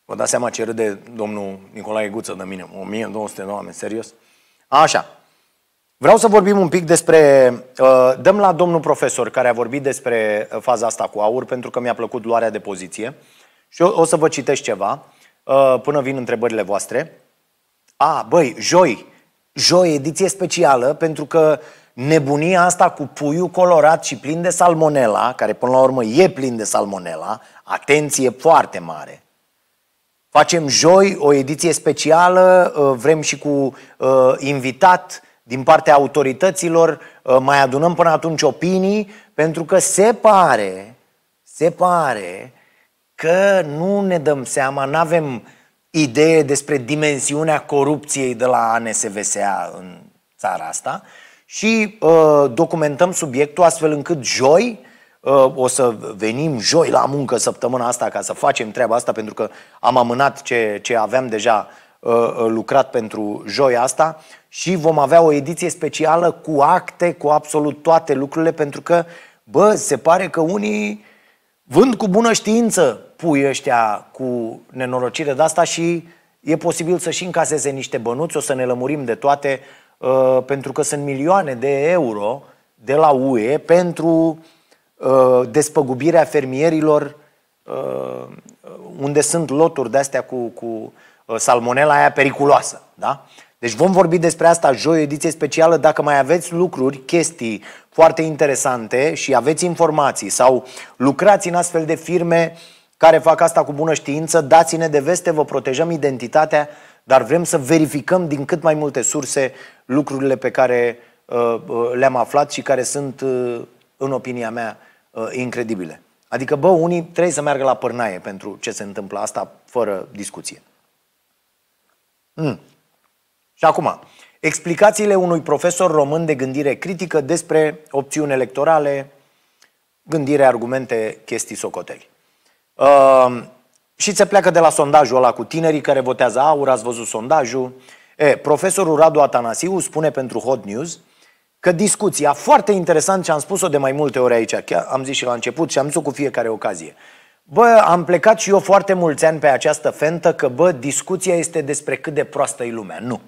Speaker 1: Vă dați seama ce râde domnul Nicolae Guță de mine. 1200 de oameni, serios. Așa. Vreau să vorbim un pic despre... Uh, dăm la domnul profesor care a vorbit despre uh, faza asta cu aur, pentru că mi-a plăcut luarea de poziție. Și o, să vă citesc ceva uh, până vin întrebările voastre. A, băi, joi, joi, ediție specială, pentru că nebunia asta cu puiul colorat și plin de salmonela, care până la urmă e plin de salmonela, atenție foarte mare, Facem joi o ediție specială, uh, vrem și cu uh, invitat din partea autorităților, uh, mai adunăm până atunci opinii, pentru că se pare, se pare că nu ne dăm seama, nu avem idee despre dimensiunea corupției de la ANSVSA în țara asta și uh, documentăm subiectul astfel încât joi Ă, o să venim joi la muncă săptămâna asta ca să facem treaba asta pentru că am amânat ce, ce aveam deja ă, ă, lucrat pentru joi asta și vom avea o ediție specială cu acte, cu absolut toate lucrurile pentru că, bă, se pare că unii vând cu bună știință pui ăștia cu nenorocire de asta și e posibil să și încaseze niște bănuți, o să ne lămurim de toate pentru că sunt milioane de euro de la UE pentru uh, Uh, despăgubirea fermierilor uh, unde sunt loturi de-astea cu, cu uh, salmonela aia periculoasă. Da? Deci vom vorbi despre asta joi, ediție specială. Dacă mai aveți lucruri, chestii foarte interesante și aveți informații sau lucrați în astfel de firme care fac asta cu bună știință, dați-ne de veste, vă protejăm identitatea, dar vrem să verificăm din cât mai multe surse lucrurile pe care uh, le-am aflat și care sunt, uh, în opinia mea, uh, incredibile. Adică, bă, unii trebuie să meargă la pârnaie pentru ce se întâmplă asta fără discuție. Mm. Și acum, explicațiile unui profesor român de gândire critică despre opțiuni electorale, gândire, argumente, chestii socoteli. Uh, și se pleacă de la sondajul ăla cu tinerii care votează aur, ați văzut sondajul. E, profesorul Radu Atanasiu spune pentru Hot News că discuția, foarte interesant ce am spus-o de mai multe ori aici, chiar am zis și la început și am zis-o cu fiecare ocazie. Bă, am plecat și eu foarte mulți ani pe această fentă că, bă, discuția este despre cât de proastă e lumea. Nu.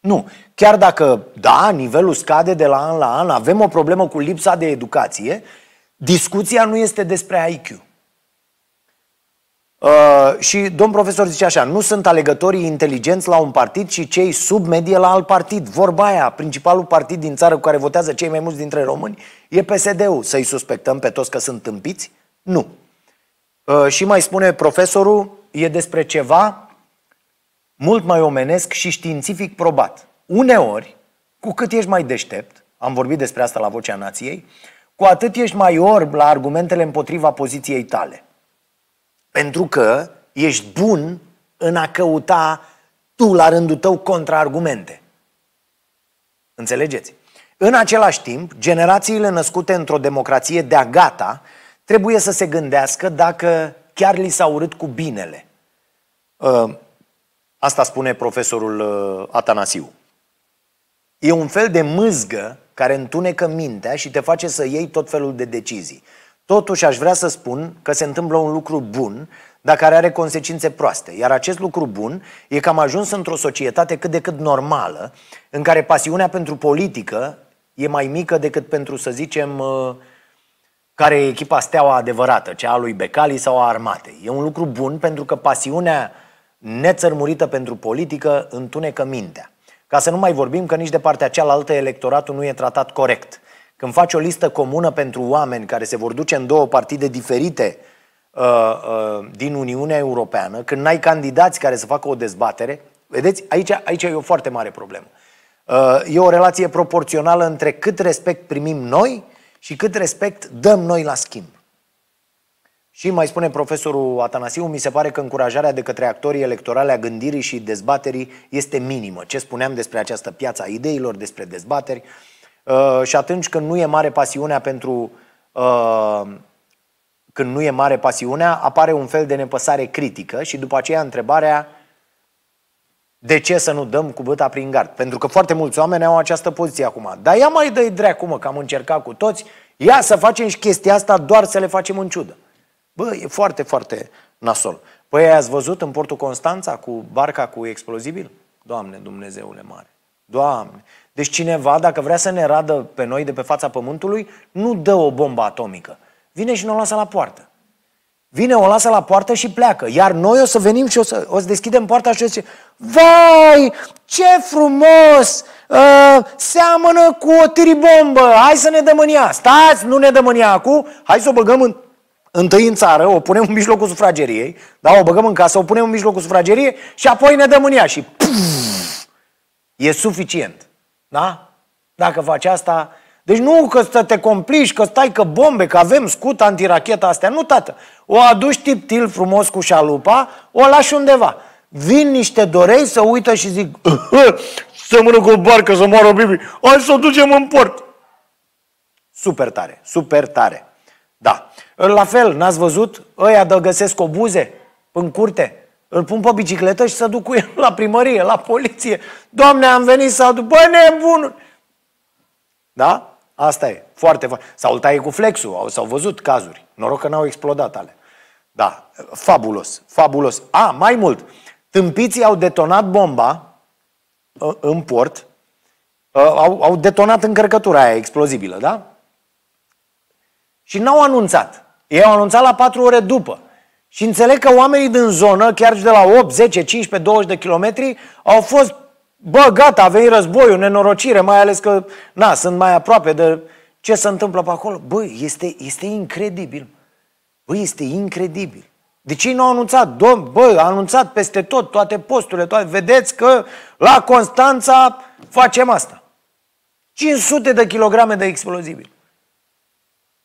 Speaker 1: Nu. Chiar dacă, da, nivelul scade de la an la an, avem o problemă cu lipsa de educație, discuția nu este despre IQ. Uh, și domn profesor zice așa, nu sunt alegătorii inteligenți la un partid, ci cei sub medie la alt partid. Vorba aia, principalul partid din țară cu care votează cei mai mulți dintre români e PSD-ul. Să-i suspectăm pe toți că sunt tâmpiți? Nu. Uh, și mai spune profesorul, e despre ceva mult mai omenesc și științific probat. Uneori, cu cât ești mai deștept, am vorbit despre asta la Vocea Nației, cu atât ești mai orb la argumentele împotriva poziției tale. Pentru că ești bun în a căuta tu, la rândul tău, contraargumente. Înțelegeți? În același timp, generațiile născute într-o democrație de-a gata trebuie să se gândească dacă chiar li s-a urât cu binele. Ă, asta spune profesorul ă, Atanasiu. E un fel de mâzgă care întunecă mintea și te face să iei tot felul de decizii. Totuși aș vrea să spun că se întâmplă un lucru bun, dar care are consecințe proaste. Iar acest lucru bun e că am ajuns într-o societate cât de cât normală, în care pasiunea pentru politică e mai mică decât pentru, să zicem, uh, care e echipa steaua adevărată, cea a lui Becali sau a armatei. E un lucru bun pentru că pasiunea nețărmurită pentru politică întunecă mintea. Ca să nu mai vorbim că nici de partea cealaltă electoratul nu e tratat corect – când faci o listă comună pentru oameni care se vor duce în două partide diferite uh, uh, din Uniunea Europeană, când n-ai candidați care să facă o dezbatere, vedeți, aici, aici e o foarte mare problemă. Uh, e o relație proporțională între cât respect primim noi și cât respect dăm noi la schimb. Și mai spune profesorul Atanasiu, mi se pare că încurajarea de către actorii electorale a gândirii și dezbaterii este minimă. Ce spuneam despre această piață a ideilor, despre dezbateri, uh, Uh, și atunci când nu e mare pasiunea pentru uh, când nu e mare pasiunea, apare un fel de nepăsare critică și după aceea întrebarea de ce să nu dăm cu băta prin gard? Pentru că foarte mulți oameni au această poziție acum. Dar ia mai dă-i dreacu, mă, că am încercat cu toți, ia să facem și chestia asta doar să le facem în ciudă. Bă, e foarte, foarte nasol. Păi ați văzut în portul Constanța cu barca cu explozibil? Doamne Dumnezeule mare! Doamne! Deci cineva, dacă vrea să ne radă pe noi de pe fața pământului, nu dă o bombă atomică. Vine și ne o lasă la poartă. Vine, o lasă la poartă și pleacă. Iar noi o să venim și o să, o să deschidem poarta și o să zicem: Vai, ce frumos! Uh, seamănă cu o tiribombă! Hai să ne dăm în ea! Stați, nu ne dăm în ea acum! Hai să o băgăm în, întâi în țară, o punem în mijlocul sufrageriei, da, o băgăm în casă, o punem în mijlocul sufrageriei și apoi ne dăm în ea și puf, e suficient. Da? Dacă faci asta... Deci nu că să te complici, că stai că bombe, că avem scut antirachetă astea. Nu, tată. O aduci tiptil frumos cu șalupa, o lași undeva. Vin niște dorei să uită și zic să mână cu o barcă, să moară Bibi. Hai să o ducem în port. Super tare, super tare. Da. La fel, n-ați văzut? Ăia găsesc obuze în curte îl pun pe bicicletă și să duc cu el la primărie, la poliție. Doamne, am venit să aduc... Bă, bun. Da? Asta e. Foarte, foarte. Sau îl taie cu flexul. S-au văzut cazuri. Noroc că n-au explodat ale. Da. Fabulos. Fabulos. A, mai mult. Tâmpiții au detonat bomba ă, în port. Ă, au, au detonat încărcătura aia explozibilă, da? Și n-au anunțat. Ei au anunțat la patru ore după. Și înțeleg că oamenii din zonă, chiar și de la 8, 10, 15, 20 de kilometri, au fost, bă, gata, a venit războiul, nenorocire, mai ales că, na, sunt mai aproape de ce se întâmplă pe acolo. Bă, este, este incredibil. Bă, este incredibil. De ce nu au anunțat? Domn, bă, a anunțat peste tot, toate posturile, toate. Vedeți că la Constanța facem asta. 500 de kilograme de explozibil.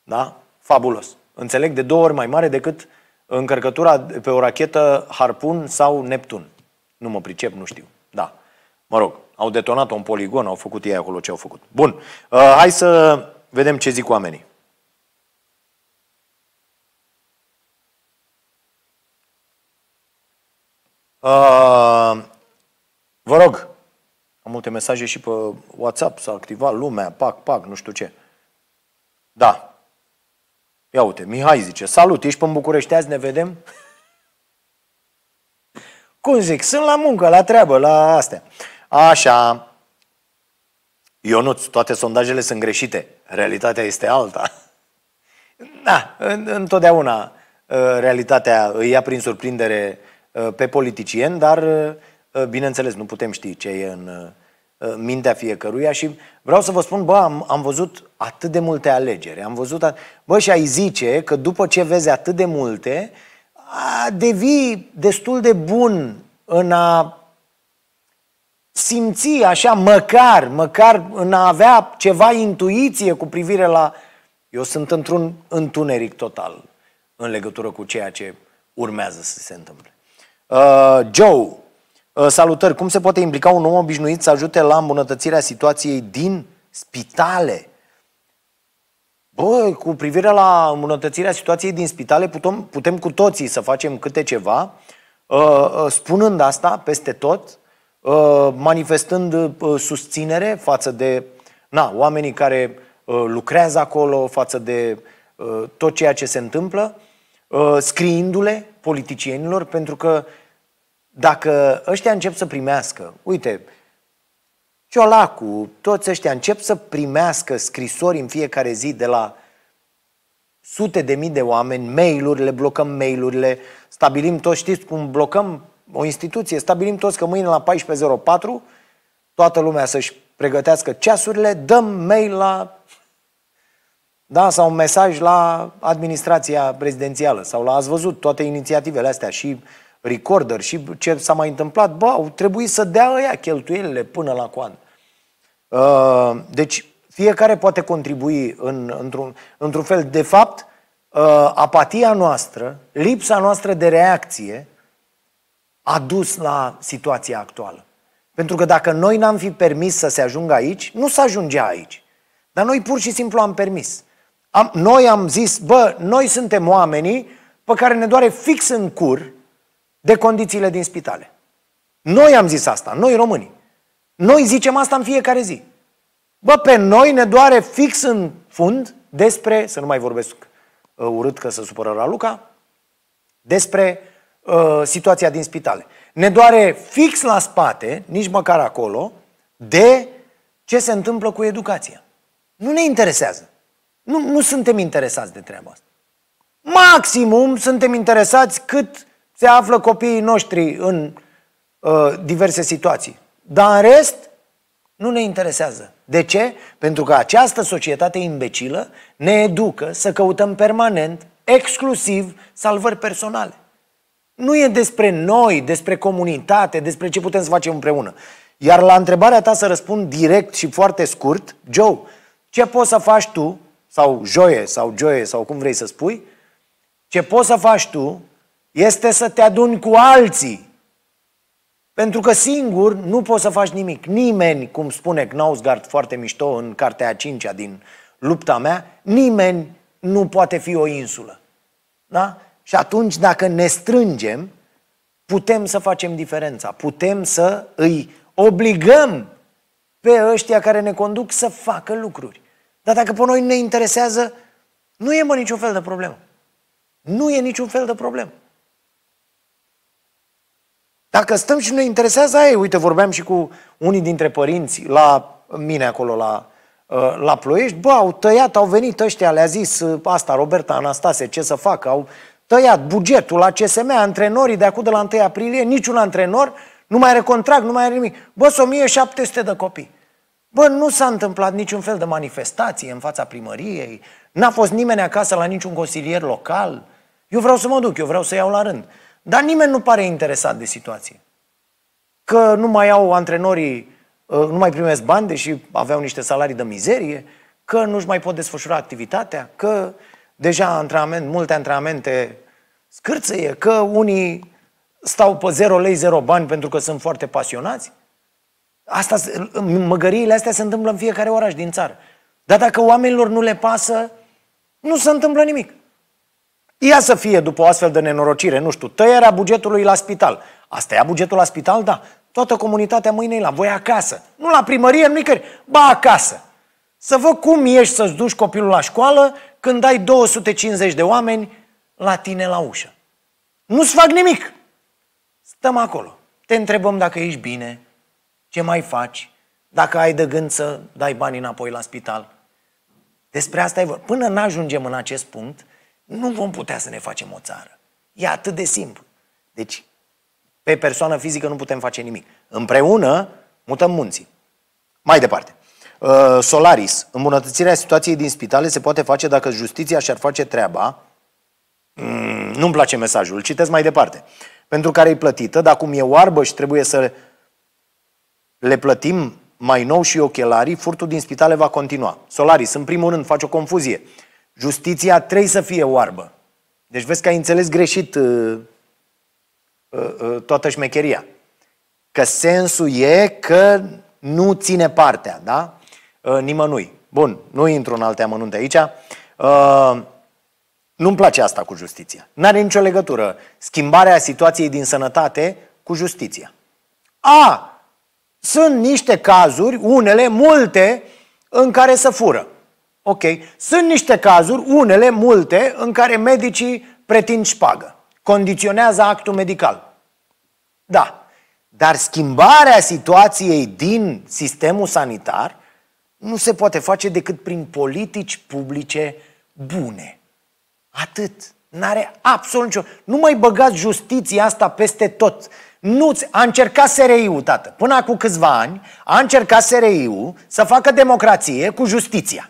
Speaker 1: Da? Fabulos. Înțeleg, de două ori mai mare decât încărcătura pe o rachetă Harpun sau Neptun. Nu mă pricep, nu știu. Da. Mă rog, au detonat-o în poligon, au făcut ei acolo ce au făcut. Bun, uh, hai să vedem ce zic oamenii. Uh, vă rog, am multe mesaje și pe WhatsApp, s-a activat lumea, pac, pac, nu știu ce. Da, Ia uite, Mihai zice, salut, ești pe București, azi ne vedem? (laughs) Cum zic, sunt la muncă, la treabă, la astea. Așa. Ionuț, toate sondajele sunt greșite. Realitatea este alta. (laughs) Da, întotdeauna uh, realitatea îi ia prin surprindere uh, pe politicieni, dar uh, bineînțeles nu putem ști ce e în Uh, mintea fiecăruia și vreau să vă spun, bă, am, am văzut atât de multe alegeri, am văzut, at- bă, și ai zice că după ce vezi atât de multe, a, devii destul de bun în a simți așa, măcar, măcar în a avea ceva intuiție cu privire la... Eu sunt într-un întuneric total în legătură cu ceea ce urmează să se întâmple. Uh, Joe, Uh, salutări! Cum se poate implica un om obișnuit să ajute la îmbunătățirea situației din spitale? Băi, cu privire la îmbunătățirea situației din spitale, putem, putem cu toții să facem câte ceva, uh, uh, spunând asta peste tot, manifestând susținere față de na, oamenii care lucrează acolo, față de tot ceea ce se întâmplă, scriindu-le politicienilor, pentru că dacă ăștia încep să primească, uite, Ciolacu, toți ăștia încep să primească scrisori în fiecare zi de la sute de mii de oameni, mail urile blocăm mail-urile, stabilim toți, știți cum blocăm o instituție, stabilim toți că mâine la 14.04 toată lumea să-și pregătească ceasurile, dăm mail la da, sau un mesaj la administrația prezidențială sau la ați văzut toate inițiativele astea și recorder și ce s-a mai întâmplat, bă, au trebuit să dea ăia cheltuielile până la coan. Uh, deci fiecare poate contribui în, într-un, într-un fel. De fapt, uh, apatia noastră, lipsa noastră de reacție a dus la situația actuală. Pentru că dacă noi n-am fi permis să se ajungă aici, nu se ajungea aici. Dar noi pur și simplu am permis. Am, noi am zis, bă, noi suntem oamenii pe care ne doare fix în cur de condițiile din spitale. Noi am zis asta, noi românii. Noi zicem asta în fiecare zi. Bă, pe noi ne doare fix în fund despre, să nu mai vorbesc uh, urât că se supără Luca, despre uh, situația din spitale. Ne doare fix la spate, nici măcar acolo, de ce se întâmplă cu educația. Nu ne interesează. Nu, nu suntem interesați de treaba asta. Maximum suntem interesați cât se află copiii noștri în uh, diverse situații. Dar în rest, nu ne interesează. De ce? Pentru că această societate imbecilă ne educă să căutăm permanent, exclusiv, salvări personale. Nu e despre noi, despre comunitate, despre ce putem să facem împreună. Iar la întrebarea ta să răspund direct și foarte scurt, Joe, ce poți să faci tu, sau Joie, sau Joie, sau cum vrei să spui, ce poți să faci tu este să te aduni cu alții. Pentru că singur nu poți să faci nimic. Nimeni, cum spune Knausgard foarte mișto în cartea a cincea din lupta mea, nimeni nu poate fi o insulă. Da? Și atunci, dacă ne strângem, putem să facem diferența, putem să îi obligăm pe ăștia care ne conduc să facă lucruri. Dar dacă pe noi ne interesează, nu e mă niciun fel de problemă. Nu e niciun fel de problemă. Dacă stăm și ne interesează aia, uite, vorbeam și cu unii dintre părinți la mine acolo, la, uh, la Ploiești, bă, au tăiat, au venit ăștia, le-a zis uh, asta, Roberta Anastase, ce să facă, au tăiat bugetul la CSM, antrenorii de acum de la 1 aprilie, niciun antrenor nu mai are contract, nu mai are nimic. Bă, sunt 1700 de copii. Bă, nu s-a întâmplat niciun fel de manifestație în fața primăriei, n-a fost nimeni acasă la niciun consilier local. Eu vreau să mă duc, eu vreau să iau la rând. Dar nimeni nu pare interesat de situație. Că nu mai au antrenorii, ă, nu mai primesc bani, deși aveau niște salarii de mizerie, că nu-și mai pot desfășura activitatea, că deja antrenament, multe antrenamente scârțăie, că unii stau pe 0 lei, 0 bani pentru că sunt foarte pasionați. Asta, măgăriile astea se întâmplă în fiecare oraș din țară. Dar dacă oamenilor nu le pasă, nu se întâmplă nimic. Ia să fie după o astfel de nenorocire, nu știu, tăierea bugetului la spital. Asta ia bugetul la spital? Da. Toată comunitatea mâine e la voi acasă. Nu la primărie, nu nicăieri. Ba acasă. Să văd cum ești să-ți duci copilul la școală când ai 250 de oameni la tine la ușă. Nu-ți fac nimic. Stăm acolo. Te întrebăm dacă ești bine, ce mai faci, dacă ai de gând să dai bani înapoi la spital. Despre asta e vorba. Până n-ajungem în acest punct, nu vom putea să ne facem o țară. E atât de simplu. Deci, pe persoană fizică nu putem face nimic. Împreună mutăm munții. Mai departe. Uh, Solaris. Îmbunătățirea situației din spitale se poate face dacă justiția și-ar face treaba. Mm, nu-mi place mesajul, citesc mai departe. Pentru care e plătită, dar cum e oarbă și trebuie să le plătim mai nou și ochelarii, furtul din spitale va continua. Solaris, în primul rând, face o confuzie. Justiția trebuie să fie oarbă. Deci vezi că ai înțeles greșit uh, uh, uh, toată șmecheria. Că sensul e că nu ține partea, da? Uh, nimănui. Bun, nu intru în alte amănunte aici. Uh, nu-mi place asta cu justiția. N-are nicio legătură schimbarea situației din sănătate cu justiția. A, sunt niște cazuri, unele, multe, în care să fură. Ok. Sunt niște cazuri, unele, multe, în care medicii pretind șpagă. Condiționează actul medical. Da. Dar schimbarea situației din sistemul sanitar nu se poate face decât prin politici publice bune. Atât. N-are absolut nicio... Nu mai băgați justiția asta peste tot. Nu-ți... A încercat SRI-ul, tată. Până acum câțiva ani a încercat SRI-ul să facă democrație cu justiția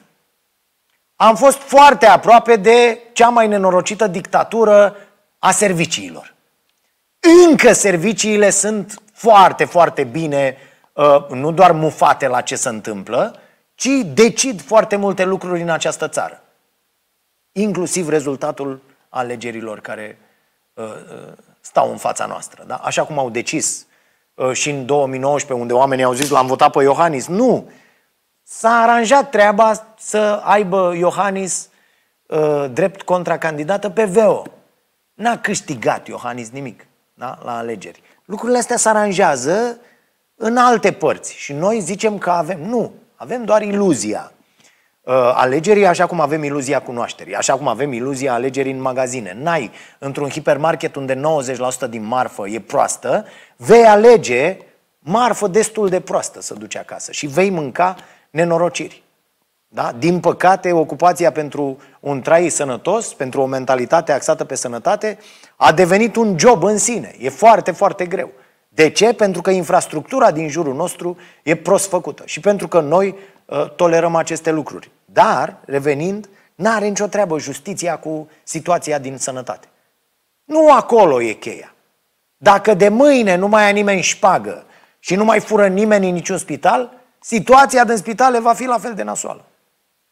Speaker 1: am fost foarte aproape de cea mai nenorocită dictatură a serviciilor. Încă serviciile sunt foarte, foarte bine, uh, nu doar mufate la ce se întâmplă, ci decid foarte multe lucruri în această țară. Inclusiv rezultatul alegerilor care uh, uh, stau în fața noastră. Da? Așa cum au decis și în 2019, unde oamenii au zis l-am votat pe Iohannis. Nu! S-a aranjat treaba să aibă Iohannis uh, drept contracandidată pe VO. N-a câștigat Iohannis nimic da? la alegeri. Lucrurile astea se aranjează în alte părți și noi zicem că avem. Nu, avem doar iluzia uh, alegerii, așa cum avem iluzia cunoașterii, așa cum avem iluzia alegerii în magazine. N-ai, într-un hipermarket unde 90% din marfă e proastă, vei alege marfă destul de proastă să duci acasă și vei mânca nenorociri. Da? Din păcate, ocupația pentru un trai sănătos, pentru o mentalitate axată pe sănătate, a devenit un job în sine. E foarte, foarte greu. De ce? Pentru că infrastructura din jurul nostru e prost făcută și pentru că noi uh, tolerăm aceste lucruri. Dar, revenind, n-are nicio treabă justiția cu situația din sănătate. Nu acolo e cheia. Dacă de mâine nu mai ia nimeni șpagă și nu mai fură nimeni în niciun spital, situația din spitale va fi la fel de nasoală.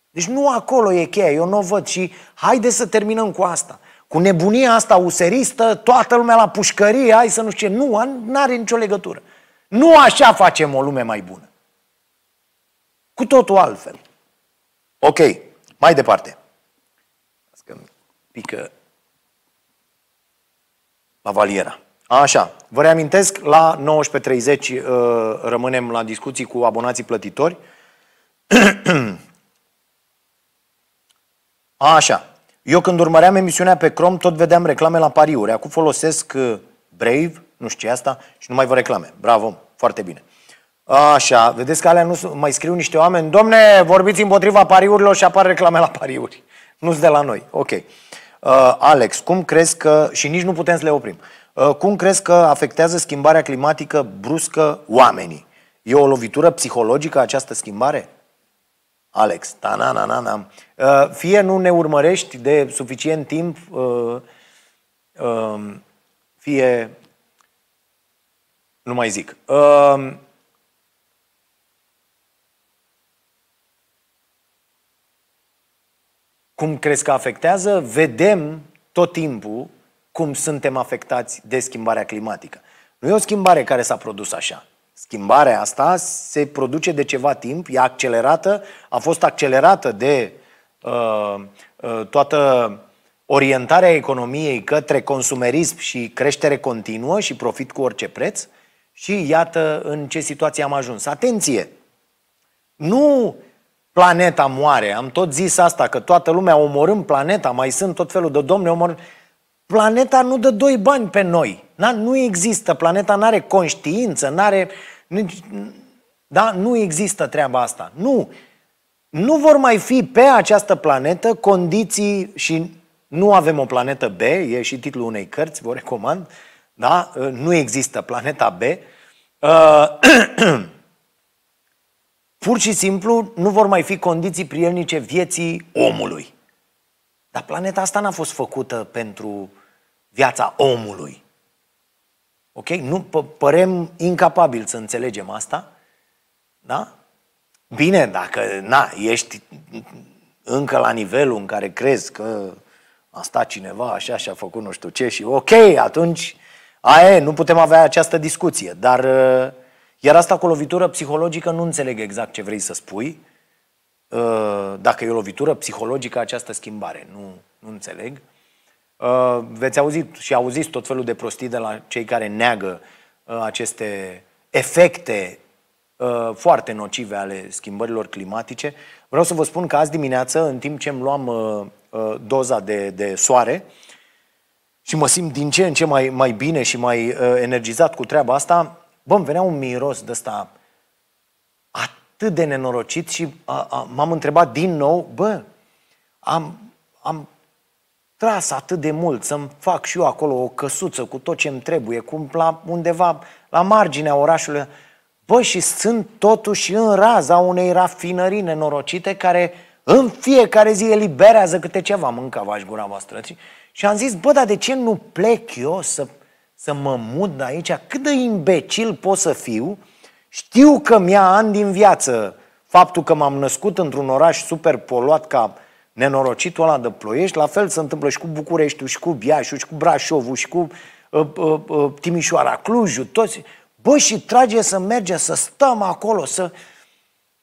Speaker 1: Deci nu acolo e cheia, eu nu o văd și haide să terminăm cu asta. Cu nebunia asta useristă, toată lumea la pușcărie, hai să nu știu ce, nu, nu are nicio legătură. Nu așa facem o lume mai bună. Cu totul altfel. Ok, mai departe. pică la valiera. Așa, vă reamintesc, la 19.30 uh, rămânem la discuții cu abonații plătitori. (clears throat) Așa, eu când urmăream emisiunea pe Chrome tot vedeam reclame la pariuri. Acum folosesc uh, Brave, nu știu ce asta, și nu mai vă reclame. Bravo, foarte bine. Așa, vedeți că alea nu mai scriu niște oameni. Domne, vorbiți împotriva pariurilor și apar reclame la pariuri. nu de la noi. Ok. Uh, Alex, cum crezi că... Și nici nu putem să le oprim. Uh, cum crezi că afectează schimbarea climatică bruscă oamenii? E o lovitură psihologică această schimbare? Alex, ta na na na na. Uh, fie nu ne urmărești de suficient timp, uh, um, fie nu mai zic. Um, cum crezi că afectează? Vedem tot timpul cum suntem afectați de schimbarea climatică. Nu e o schimbare care s-a produs așa. Schimbarea asta se produce de ceva timp, e accelerată, a fost accelerată de uh, uh, toată orientarea economiei către consumerism și creștere continuă și profit cu orice preț și iată în ce situație am ajuns. Atenție! Nu planeta moare, am tot zis asta, că toată lumea omorâm planeta, mai sunt tot felul de domne omorâm planeta nu dă doi bani pe noi. Da? Nu există, planeta nu are conștiință, nu are... Da? Nu există treaba asta. Nu. Nu vor mai fi pe această planetă condiții și nu avem o planetă B, e și titlul unei cărți, vă recomand, da? Ă, nu există planeta B. Uh, (clears throat) pur și simplu nu vor mai fi condiții prielnice vieții omului. Dar planeta asta n-a fost făcută pentru viața omului. Ok? Nu p- părem incapabil să înțelegem asta. Da? Bine, dacă na, ești încă la nivelul în care crezi că a stat cineva așa și a făcut nu știu ce și ok, atunci aia e, nu putem avea această discuție. Dar uh, iar asta cu lovitură psihologică nu înțeleg exact ce vrei să spui Uh, dacă e o lovitură psihologică această schimbare. Nu, nu înțeleg. Uh, veți auzi și auziți tot felul de prostii de la cei care neagă uh, aceste efecte foarte nocive ale schimbărilor climatice. Vreau să vă spun că azi dimineață, în timp ce îmi luam doza de, de soare și mă simt din ce în ce mai, mai bine și mai energizat cu treaba asta, bă, îmi venea un miros de ăsta atât de nenorocit și m-am întrebat din nou, bă, am, am tras atât de mult să-mi fac și eu acolo o căsuță cu tot ce-mi trebuie, cum la, undeva la marginea orașului, bă, și sunt totuși în raza unei rafinării nenorocite care în fiecare zi eliberează câte ceva, mâncava și gura voastră. Și am zis, bă, dar de ce nu plec eu să, să mă mut de aici? Cât de imbecil pot să fiu știu că mi-a ani din viață faptul că m-am născut într-un oraș super poluat ca nenorocitul ăla de ploiești, la fel se întâmplă și cu Bucureștiul, și cu Biașul, și cu Brașovul, și cu uh, uh, uh, Timișoara, Clujul, toți. Bă, și trage să mergem, să stăm acolo, să...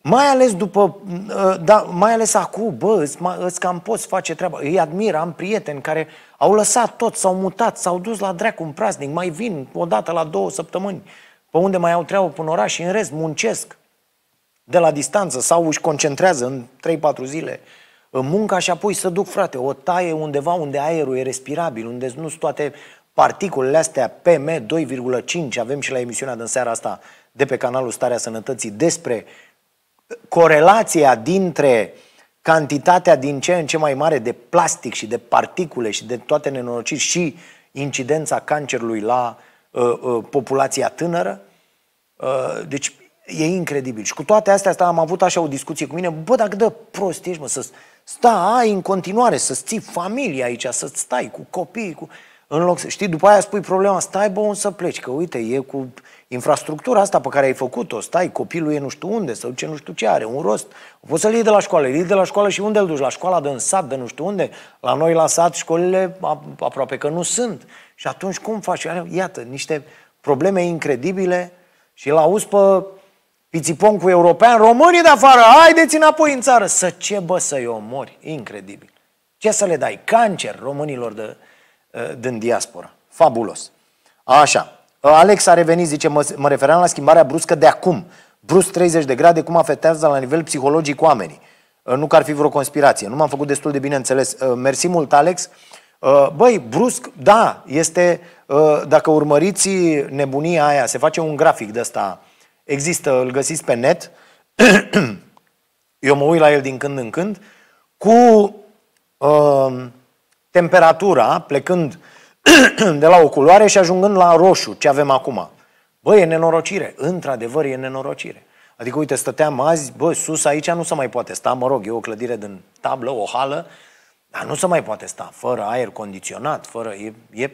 Speaker 1: Mai ales după, uh, da, mai ales acum, bă, îți, îți cam poți face treaba. Îi admir, am prieteni care au lăsat tot, s-au mutat, s-au dus la dracu în praznic, mai vin o dată la două săptămâni. Uh, pe unde mai au treabă până oraș și în rest muncesc de la distanță sau își concentrează în 3-4 zile în munca și apoi să duc, frate, o taie undeva unde aerul e respirabil, unde nu sunt toate particulele astea PM 2,5, avem și la emisiunea din seara asta de pe canalul Starea Sănătății despre corelația dintre cantitatea din ce în ce mai mare de plastic și de particule și de toate nenorociri și incidența cancerului la uh, Uh, uh, populația tânără. Uh, deci e incredibil. Și cu toate astea, asta am avut așa o discuție cu mine. Bă, dacă dă prost ești, mă, să stai în continuare, să-ți ții familia aici, să stai cu copiii, cu... În loc să... Știi, după aia spui problema, stai bă, să pleci, că uite, e cu infrastructura asta pe care ai făcut-o, stai, copilul e nu știu unde, sau ce nu știu ce are, un rost. Poți să-l iei de la școală, îl iei de la școală și unde îl duci? La școala de în sat, de nu știu unde? La noi la sat școlile aproape că nu sunt. Și atunci cum faci? Iată, niște probleme incredibile și la auzi pe pițipon cu european, românii de afară, haideți înapoi în țară. Să ce bă să-i omori? Incredibil. Ce să le dai? Cancer românilor de, ă, din diaspora. Fabulos. Așa. Uh, Alex a revenit, zice, mă, mă referam la schimbarea bruscă de acum. Brusc 30 de grade, cum afectează la nivel psihologic oamenii. Uh, nu că ar fi vreo conspirație. Nu m-am făcut destul de bine înțeles. Uh, mersi mult, Alex. Băi, brusc, da, este, dacă urmăriți nebunia aia, se face un grafic de ăsta. Există, îl găsiți pe net. (clears throat) Eu mă uit la el din când în când. Cu uh, temperatura, plecând uh, (clears throat) de la o culoare și ajungând la roșu, ce avem acum. Bă, e nenorocire. Într-adevăr, e nenorocire. Adică, uite, stăteam azi, bă, sus aici nu se mai poate sta, mă rog, e o clădire din tablă, o hală, dar nu se mai poate sta fără aer condiționat, fără... E, e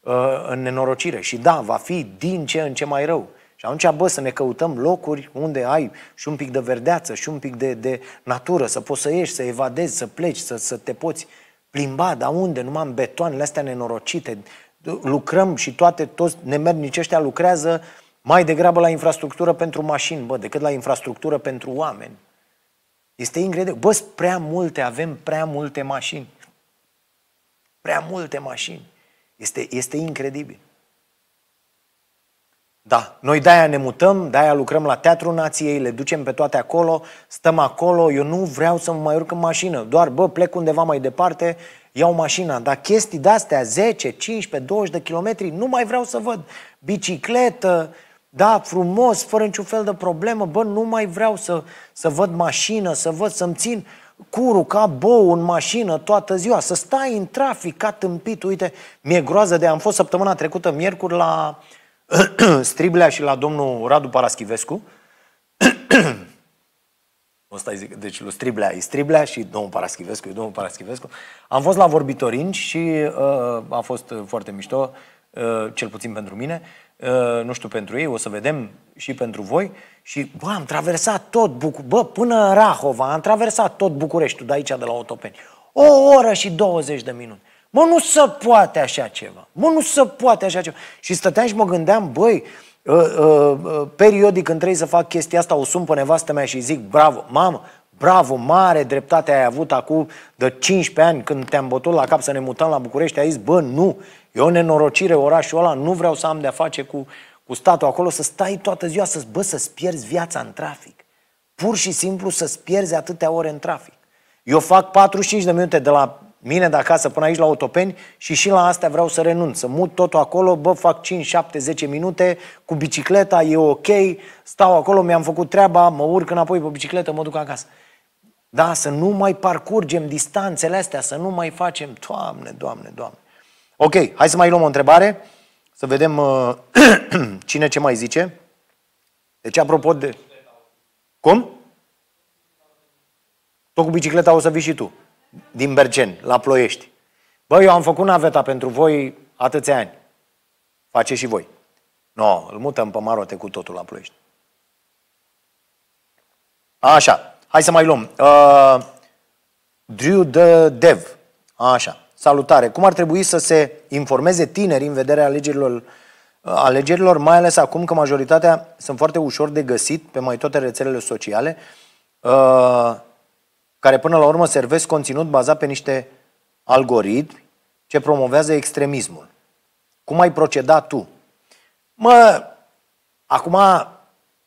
Speaker 1: uh, în nenorocire. Și da, va fi din ce în ce mai rău. Și atunci, bă, să ne căutăm locuri unde ai și un pic de verdeață, și un pic de, de natură, să poți să ieși, să evadezi, să pleci, să, să te poți plimba, dar unde? Numai în betoanele astea nenorocite. Lucrăm și toate, toți nemernici ăștia lucrează mai degrabă la infrastructură pentru mașini, bă, decât la infrastructură pentru oameni. Este incredibil. Bă, prea multe, avem prea multe mașini. Prea multe mașini. Este, este incredibil. Da, noi de-aia ne mutăm, de-aia lucrăm la Teatru Nației, le ducem pe toate acolo, stăm acolo, eu nu vreau să mă mai urc în mașină, doar, bă, plec undeva mai departe, iau mașina, dar chestii de-astea, 10, 15, 20 de kilometri, nu mai vreau să văd. Bicicletă, da, frumos, fără niciun fel de problemă, bă, nu mai vreau să, să văd mașină, să văd, să-mi țin curul ca bou în mașină toată ziua, să stai în trafic ca tâmpit, uite, mi-e groază de, am fost săptămâna trecută, miercuri, la uh, (clears throat) Striblea și la domnul Radu Paraschivescu. (clears throat) stai zic, deci lui Striblea e Striblea și domnul Paraschivescu e domnul Paraschivescu. Am fost la Vorbitorinci și uh, a fost foarte mișto, uh, cel puțin pentru mine. Uh, nu știu pentru ei, o să vedem și pentru voi. Și, bă, am traversat tot București, bă, până în Rahova, am traversat tot Bucureștiul de aici, de la Otopeni. O oră și 20 de minute. Mă, nu se poate așa ceva. Mă, nu se poate așa ceva. Și stăteam și mă gândeam, băi, uh, uh, uh, periodic când trebuie să fac chestia asta, o sun pe nevastă mea și zic, bravo, mamă, bravo, mare dreptate ai avut acum de 15 ani când te-am bătut la cap să ne mutăm la București, ai zis, bă, nu, e o nenorocire orașul ăla, nu vreau să am de-a face cu, cu statul acolo, să stai toată ziua, să, bă, să-ți pierzi viața în trafic. Pur și simplu să-ți pierzi atâtea ore în trafic. Eu fac 45 de minute de la mine de acasă până aici la Otopeni și și la astea vreau să renunț, să mut totul acolo, bă, fac 5, 7, 10 minute cu bicicleta, e ok, stau acolo, mi-am făcut treaba, mă urc înapoi pe bicicletă, mă duc acasă. Da, să nu mai parcurgem distanțele astea, să nu mai facem, Doamne, Doamne, Doamne. Ok, hai să mai luăm o întrebare, să vedem uh, (clears throat) cine ce mai zice. Deci, apropo de... Cum? Tot cu bicicleta o să vii și tu din Bergen, la Ploiești. Bă, eu am făcut naveta pentru voi atâția ani. Faceți și voi. Nu, no, îl mutăm pe Marote cu totul la Ploiești. Așa, hai să mai luăm. Uh, Drew de Dev. Așa, salutare. Cum ar trebui să se informeze tineri în vederea alegerilor, alegerilor, mai ales acum că majoritatea sunt foarte ușor de găsit pe mai toate rețelele sociale? Uh, care până la urmă servesc conținut bazat pe niște algoritmi ce promovează extremismul. Cum ai proceda tu? Mă, acum,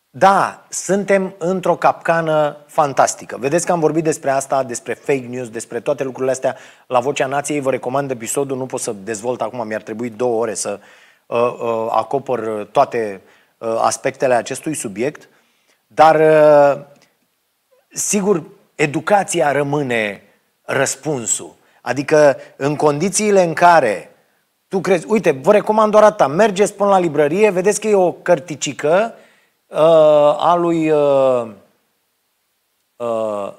Speaker 1: da, suntem într-o capcană fantastică. Vedeți că am vorbit despre asta, despre fake news, despre toate lucrurile astea la Vocea Nației. Vă recomand episodul, nu pot să dezvolt acum, mi-ar trebui două ore să uh, uh, acopăr toate uh, aspectele acestui subiect. Dar, uh, sigur, educația rămâne răspunsul. Adică în condițiile în care tu crezi, uite, vă recomand doar atâta, mergeți până la librărie, vedeți că e o cărticică uh, a lui uh, uh,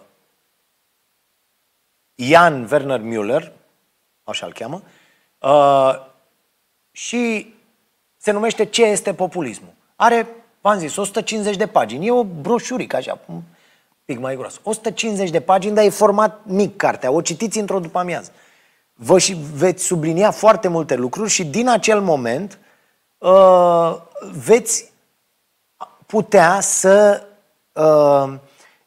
Speaker 1: Jan Werner Müller, așa îl cheamă, uh, și se numește Ce este populismul. Are, v-am zis, 150 de pagini. E o broșurică, așa, pic mai gros. 150 de pagini, dar e format mic cartea. O citiți într-o după amiază. Vă și veți sublinia foarte multe lucruri și din acel moment uh, veți putea să uh,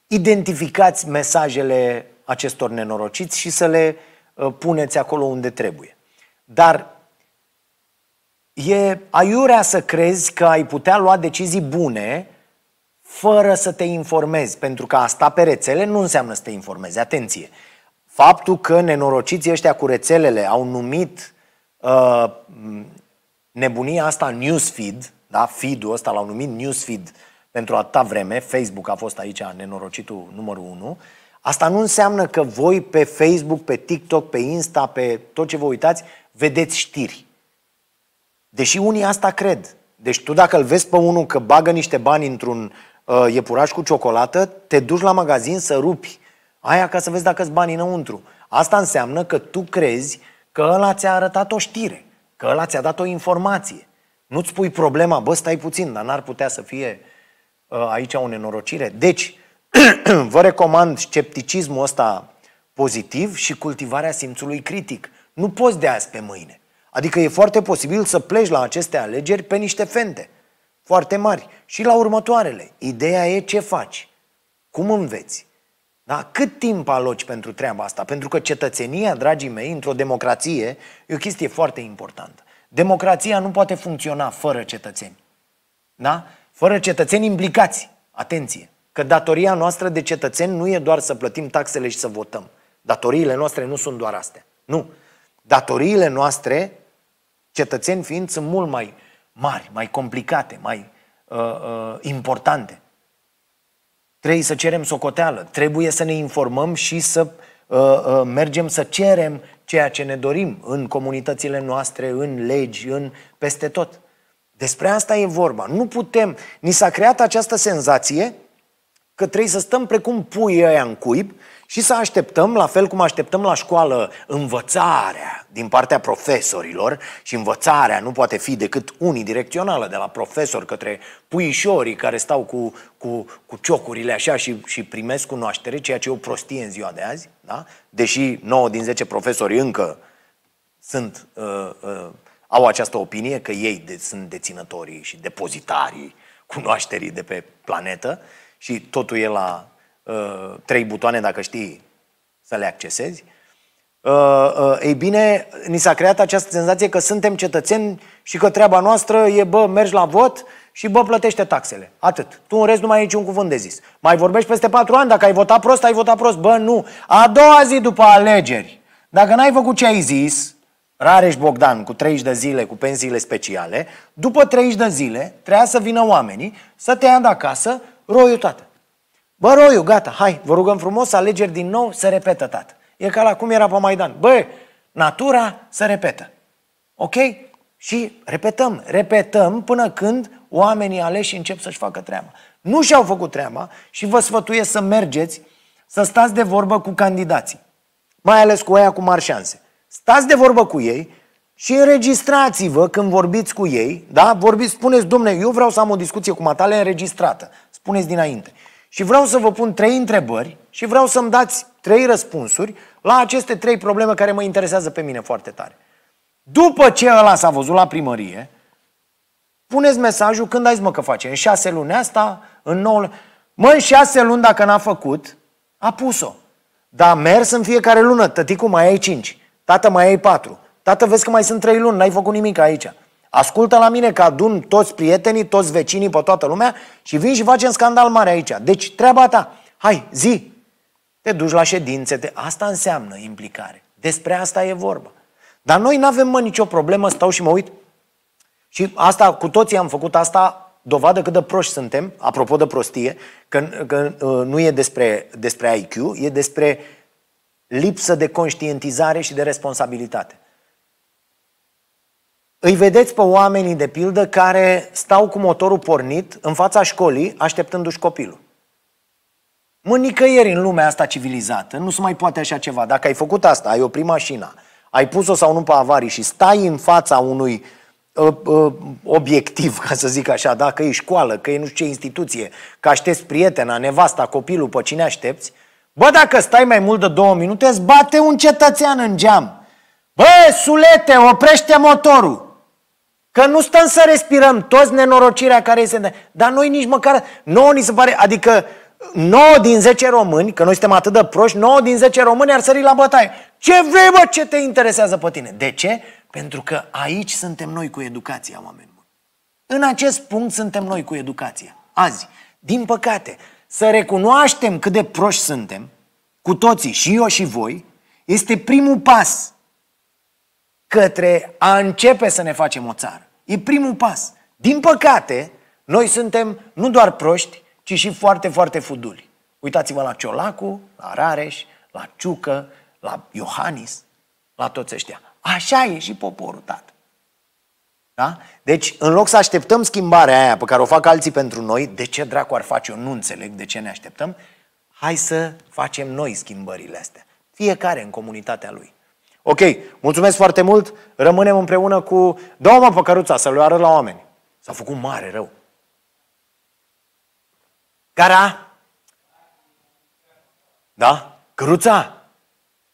Speaker 1: identificați mesajele acestor nenorociți și să le uh, puneți acolo unde trebuie. Dar e aiurea să crezi că ai putea lua decizii bune fără să te informezi, pentru că asta pe rețele nu înseamnă să te informezi. Atenție! Faptul că nenorociții ăștia cu rețelele au numit uh, nebunia asta newsfeed, da? feed-ul ăsta l-au numit newsfeed pentru atâta vreme, Facebook a fost aici nenorocitul numărul 1, asta nu înseamnă că voi pe Facebook, pe TikTok, pe Insta, pe tot ce vă uitați, vedeți știri. Deși unii asta cred. Deci tu dacă îl vezi pe unul că bagă niște bani într-un uh, iepuraș cu ciocolată, te duci la magazin să rupi aia ca să vezi dacă sunt banii înăuntru. Asta înseamnă că tu crezi că ăla ți-a arătat o știre, că ăla ți-a dat o informație. Nu-ți pui problema, bă, stai puțin, dar n-ar putea să fie uh, aici o nenorocire. Deci, (clears throat) vă recomand scepticismul ăsta pozitiv și cultivarea simțului critic. Nu poți de azi pe mâine. Adică e foarte posibil să pleci la aceste alegeri pe niște fente foarte mari și la următoarele. Ideea e ce faci, cum înveți, da? cât timp aloci pentru treaba asta. Pentru că cetățenia, dragii mei, într-o democrație e o chestie foarte importantă. Democrația nu poate funcționa fără cetățeni. Da? Fără cetățeni implicați. Atenție! Că datoria noastră de cetățeni nu e doar să plătim taxele și să votăm. Datoriile noastre nu sunt doar astea. Nu. Datoriile noastre, cetățeni fiind, sunt mult mai uh, mari, mai complicate, mai uh, uh, importante. Trebuie să cerem socoteală, trebuie să ne informăm și să uh, uh, mergem să cerem ceea ce ne dorim în comunitățile noastre, în legi, în peste tot. Despre asta e vorba. Nu putem. Ni s-a creat această senzație că trebuie să stăm precum puii ăia în cuib și să așteptăm, la fel cum așteptăm la școală, învățarea din partea profesorilor și învățarea nu poate fi decât unidirecțională de la profesor către puișorii care stau cu, cu, cu ciocurile așa și, și primesc cunoaștere, ceea ce e o prostie în ziua de azi, da? deși 9 din 10 profesori încă sunt, uh, uh, au această opinie că ei de, sunt deținătorii și depozitarii cunoașterii de pe planetă și totul e la Uh, trei butoane, dacă știi să le accesezi, uh, uh, ei bine, ni s-a creat această senzație că suntem cetățeni și că treaba noastră e, bă, mergi la vot și, bă, plătește taxele. Atât. Tu în rest nu mai ai niciun cuvânt de zis. Mai vorbești peste patru ani, dacă ai votat prost, ai votat prost. Bă, nu. A doua zi după alegeri, dacă n-ai făcut ce ai zis, Rareș Bogdan cu 30 de zile cu pensiile speciale, după 30 de zile trebuia să vină oamenii să te ia de acasă roiul toată. Bă, Roiu, gata, hai, vă rugăm frumos, alegeri din nou, să repetă, tată. E ca la cum era pe Maidan. Bă, natura se repetă. Ok? Și repetăm, repetăm până când oamenii aleși încep să-și facă treaba. Nu și-au făcut treaba și vă sfătuiesc să mergeți, să stați de vorbă cu candidații, mai ales cu aia cu mari șanse. Stați de vorbă cu ei și înregistrați-vă când vorbiți cu ei, da? Vorbiți, spuneți, domne, eu vreau să am o discuție cu matale înregistrată. Spuneți dinainte. Și vreau să vă pun trei întrebări și vreau să-mi dați trei răspunsuri la aceste trei probleme care mă interesează pe mine foarte tare. După ce ăla s-a văzut la primărie, puneți mesajul când ai mă că face. În șase luni asta, în nouă luni... Mă, în șase luni dacă n-a făcut, a pus-o. Dar a mers în fiecare lună. Tăticu, mai ai cinci. Tată, mai ai patru. Tată, vezi că mai sunt trei luni, n-ai făcut nimic aici. Ascultă la mine că adun toți prietenii, toți vecinii, pe toată lumea și vin și facem scandal mare aici. Deci treaba ta, hai, zi, te duci la ședințe, te... asta înseamnă implicare. Despre asta e vorba. Dar noi nu avem mă nicio problemă, stau și mă uit. Și asta, cu toții am făcut asta, dovadă cât de proști suntem, apropo de prostie, că, că uh, nu e despre, despre IQ, e despre lipsă de conștientizare și de responsabilitate. Îi vedeți pe oamenii, de pildă, care stau cu motorul pornit în fața școlii, așteptându-și copilul. Mă, nicăieri în lumea asta civilizată nu se mai poate așa ceva. Dacă ai făcut asta, ai oprit mașina, ai pus-o sau nu pe avarii și stai în fața unui uh, uh, obiectiv, ca să zic așa, da? că e școală, că e nu știu ce instituție, că aștepți prietena, nevasta, copilul, pe cine aștepți, bă, dacă stai mai mult de două minute, îți bate un cetățean în geam. Bă, sulete, oprește motorul! Că nu stăm să respirăm toți nenorocirea care este. Dar noi nici măcar, nouă ni se pare, adică 9 din 10 români, că noi suntem atât de proști, 9 din 10 români ar sări la bătaie. Ce vrei, bă, ce te interesează pe tine? De ce? Pentru că aici suntem noi cu educația, oameni buni. În acest punct suntem noi cu educația. Azi, din păcate, să recunoaștem cât de proști suntem, cu toții, și eu și voi, este primul pas către a începe să ne facem o țară. E primul pas. Din păcate, noi suntem nu doar proști, ci și foarte, foarte fuduli. Uitați-vă la Ciolacu, la Rareș, la Ciucă, la Iohannis, la toți ăștia. Așa e și poporul, tată. Da? Deci, în loc să așteptăm schimbarea aia pe care o fac alții pentru noi, de ce dracu ar face o nu înțeleg de ce ne așteptăm, hai să facem noi schimbările astea. Fiecare în comunitatea lui. Ok, mulțumesc foarte mult, rămânem împreună cu... doamna o pe căruța să le arăt la oameni. S-a făcut mare rău. Cara? Da? Căruța?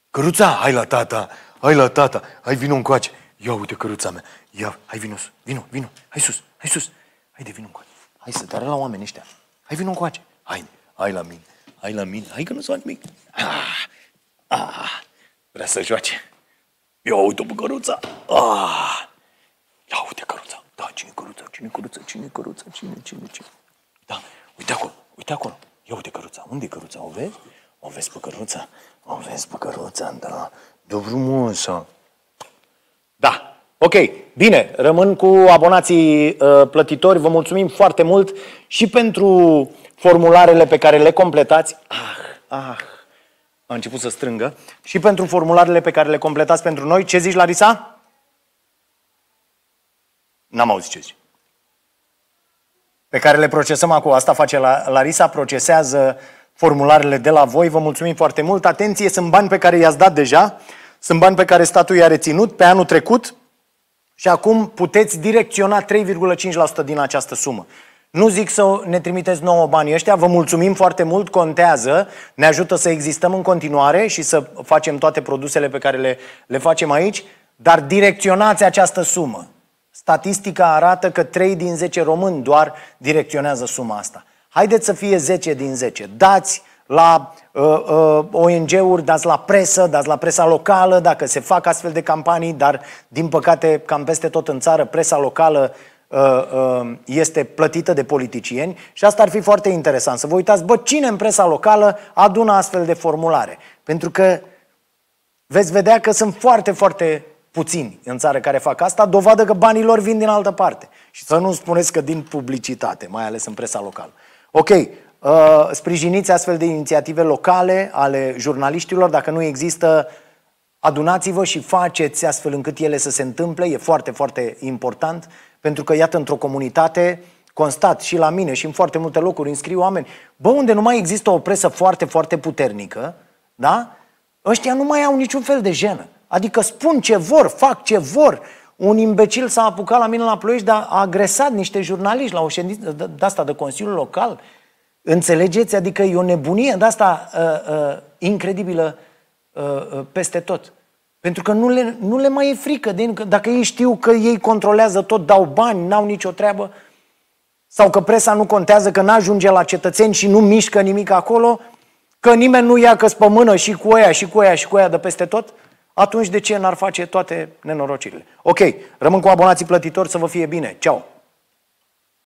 Speaker 1: Căruța, hai la tata, hai la tata, hai vino încoace. Ia uite căruța mea, ia, hai vino, vino, vino, hai sus, hai sus, hai de vino încoace. Hai să te la oameni ăștia, hai vino încoace, hai, hai la mine, hai la mine, hai că nu s a nimic. Ah, ah, vrea să joace. Ia uite căruța, Ah! Ia uite căruța! Da, cine căruța, cine căruța, cine căruța, cine, cine, cine? Da, uite acolo, uite acolo. Ia uite căruța, unde e căruța, o vezi? O vezi pe căruța? O vezi pe căruța, da. De frumoasă. Da, Ok, bine, rămân cu abonații uh, plătitori, vă mulțumim foarte mult și pentru formularele pe care le completați. Ah, ah, a început să strângă, și pentru formularele pe care le completați pentru noi. Ce zici, Larisa? N-am auzit ce zici. Pe care le procesăm acum. Asta face la Larisa, procesează formularele de la voi. Vă mulțumim foarte mult. Atenție, sunt bani pe care i-ați dat deja, sunt bani pe care statul i-a reținut pe anul trecut și acum puteți direcționa 3,5% din această sumă. Nu zic să ne trimiteți nouă banii ăștia, vă mulțumim foarte mult, contează, ne ajută să existăm în continuare și să facem toate produsele pe care le, le facem aici, dar direcționați această sumă. Statistica arată că 3 din 10 români doar direcționează suma asta. Haideți să fie 10 din 10. Dați la uh, uh, ONG-uri, dați la presă, dați la presa locală, dacă se fac astfel de campanii, dar din păcate cam peste tot în țară presa locală uh, Uh, uh, este plătită de politicieni și asta ar fi foarte interesant. Să vă uitați, bă, cine în presa locală adună astfel de formulare? Pentru că veți vedea că sunt foarte, foarte puțini în țară care fac asta, dovadă că banii lor vin din altă parte. Și să nu spuneți că din publicitate, mai ales în presa locală. Ok, uh, sprijiniți astfel de inițiative locale ale jurnaliștilor, dacă nu există adunați-vă și faceți astfel încât ele să se întâmple, e foarte, foarte important. Pentru că, iată, într-o comunitate constat și la mine și în foarte multe locuri înscriu oameni, bă, unde nu mai există o presă foarte, foarte puternică, da? Ăștia nu mai au niciun fel de jenă. Adică spun ce vor, fac ce vor. Un imbecil s-a apucat la mine la Ploiești, dar a agresat niște jurnaliști la o ședință de, de asta de Consiliul Local. Înțelegeți? Adică e o nebunie de asta uh, uh, incredibilă uh, uh, peste tot. Pentru că nu le, nu le mai e frică. De, că dacă ei știu că ei controlează tot, dau bani, n-au nicio treabă, sau că presa nu contează, că n-ajunge la cetățeni și nu mișcă nimic acolo, că nimeni nu ia că spămână și cu aia, și cu aia, și cu aia de peste tot, atunci de ce n-ar face toate nenorocirile? Ok, rămân cu abonații plătitori să vă fie bine. Ceau!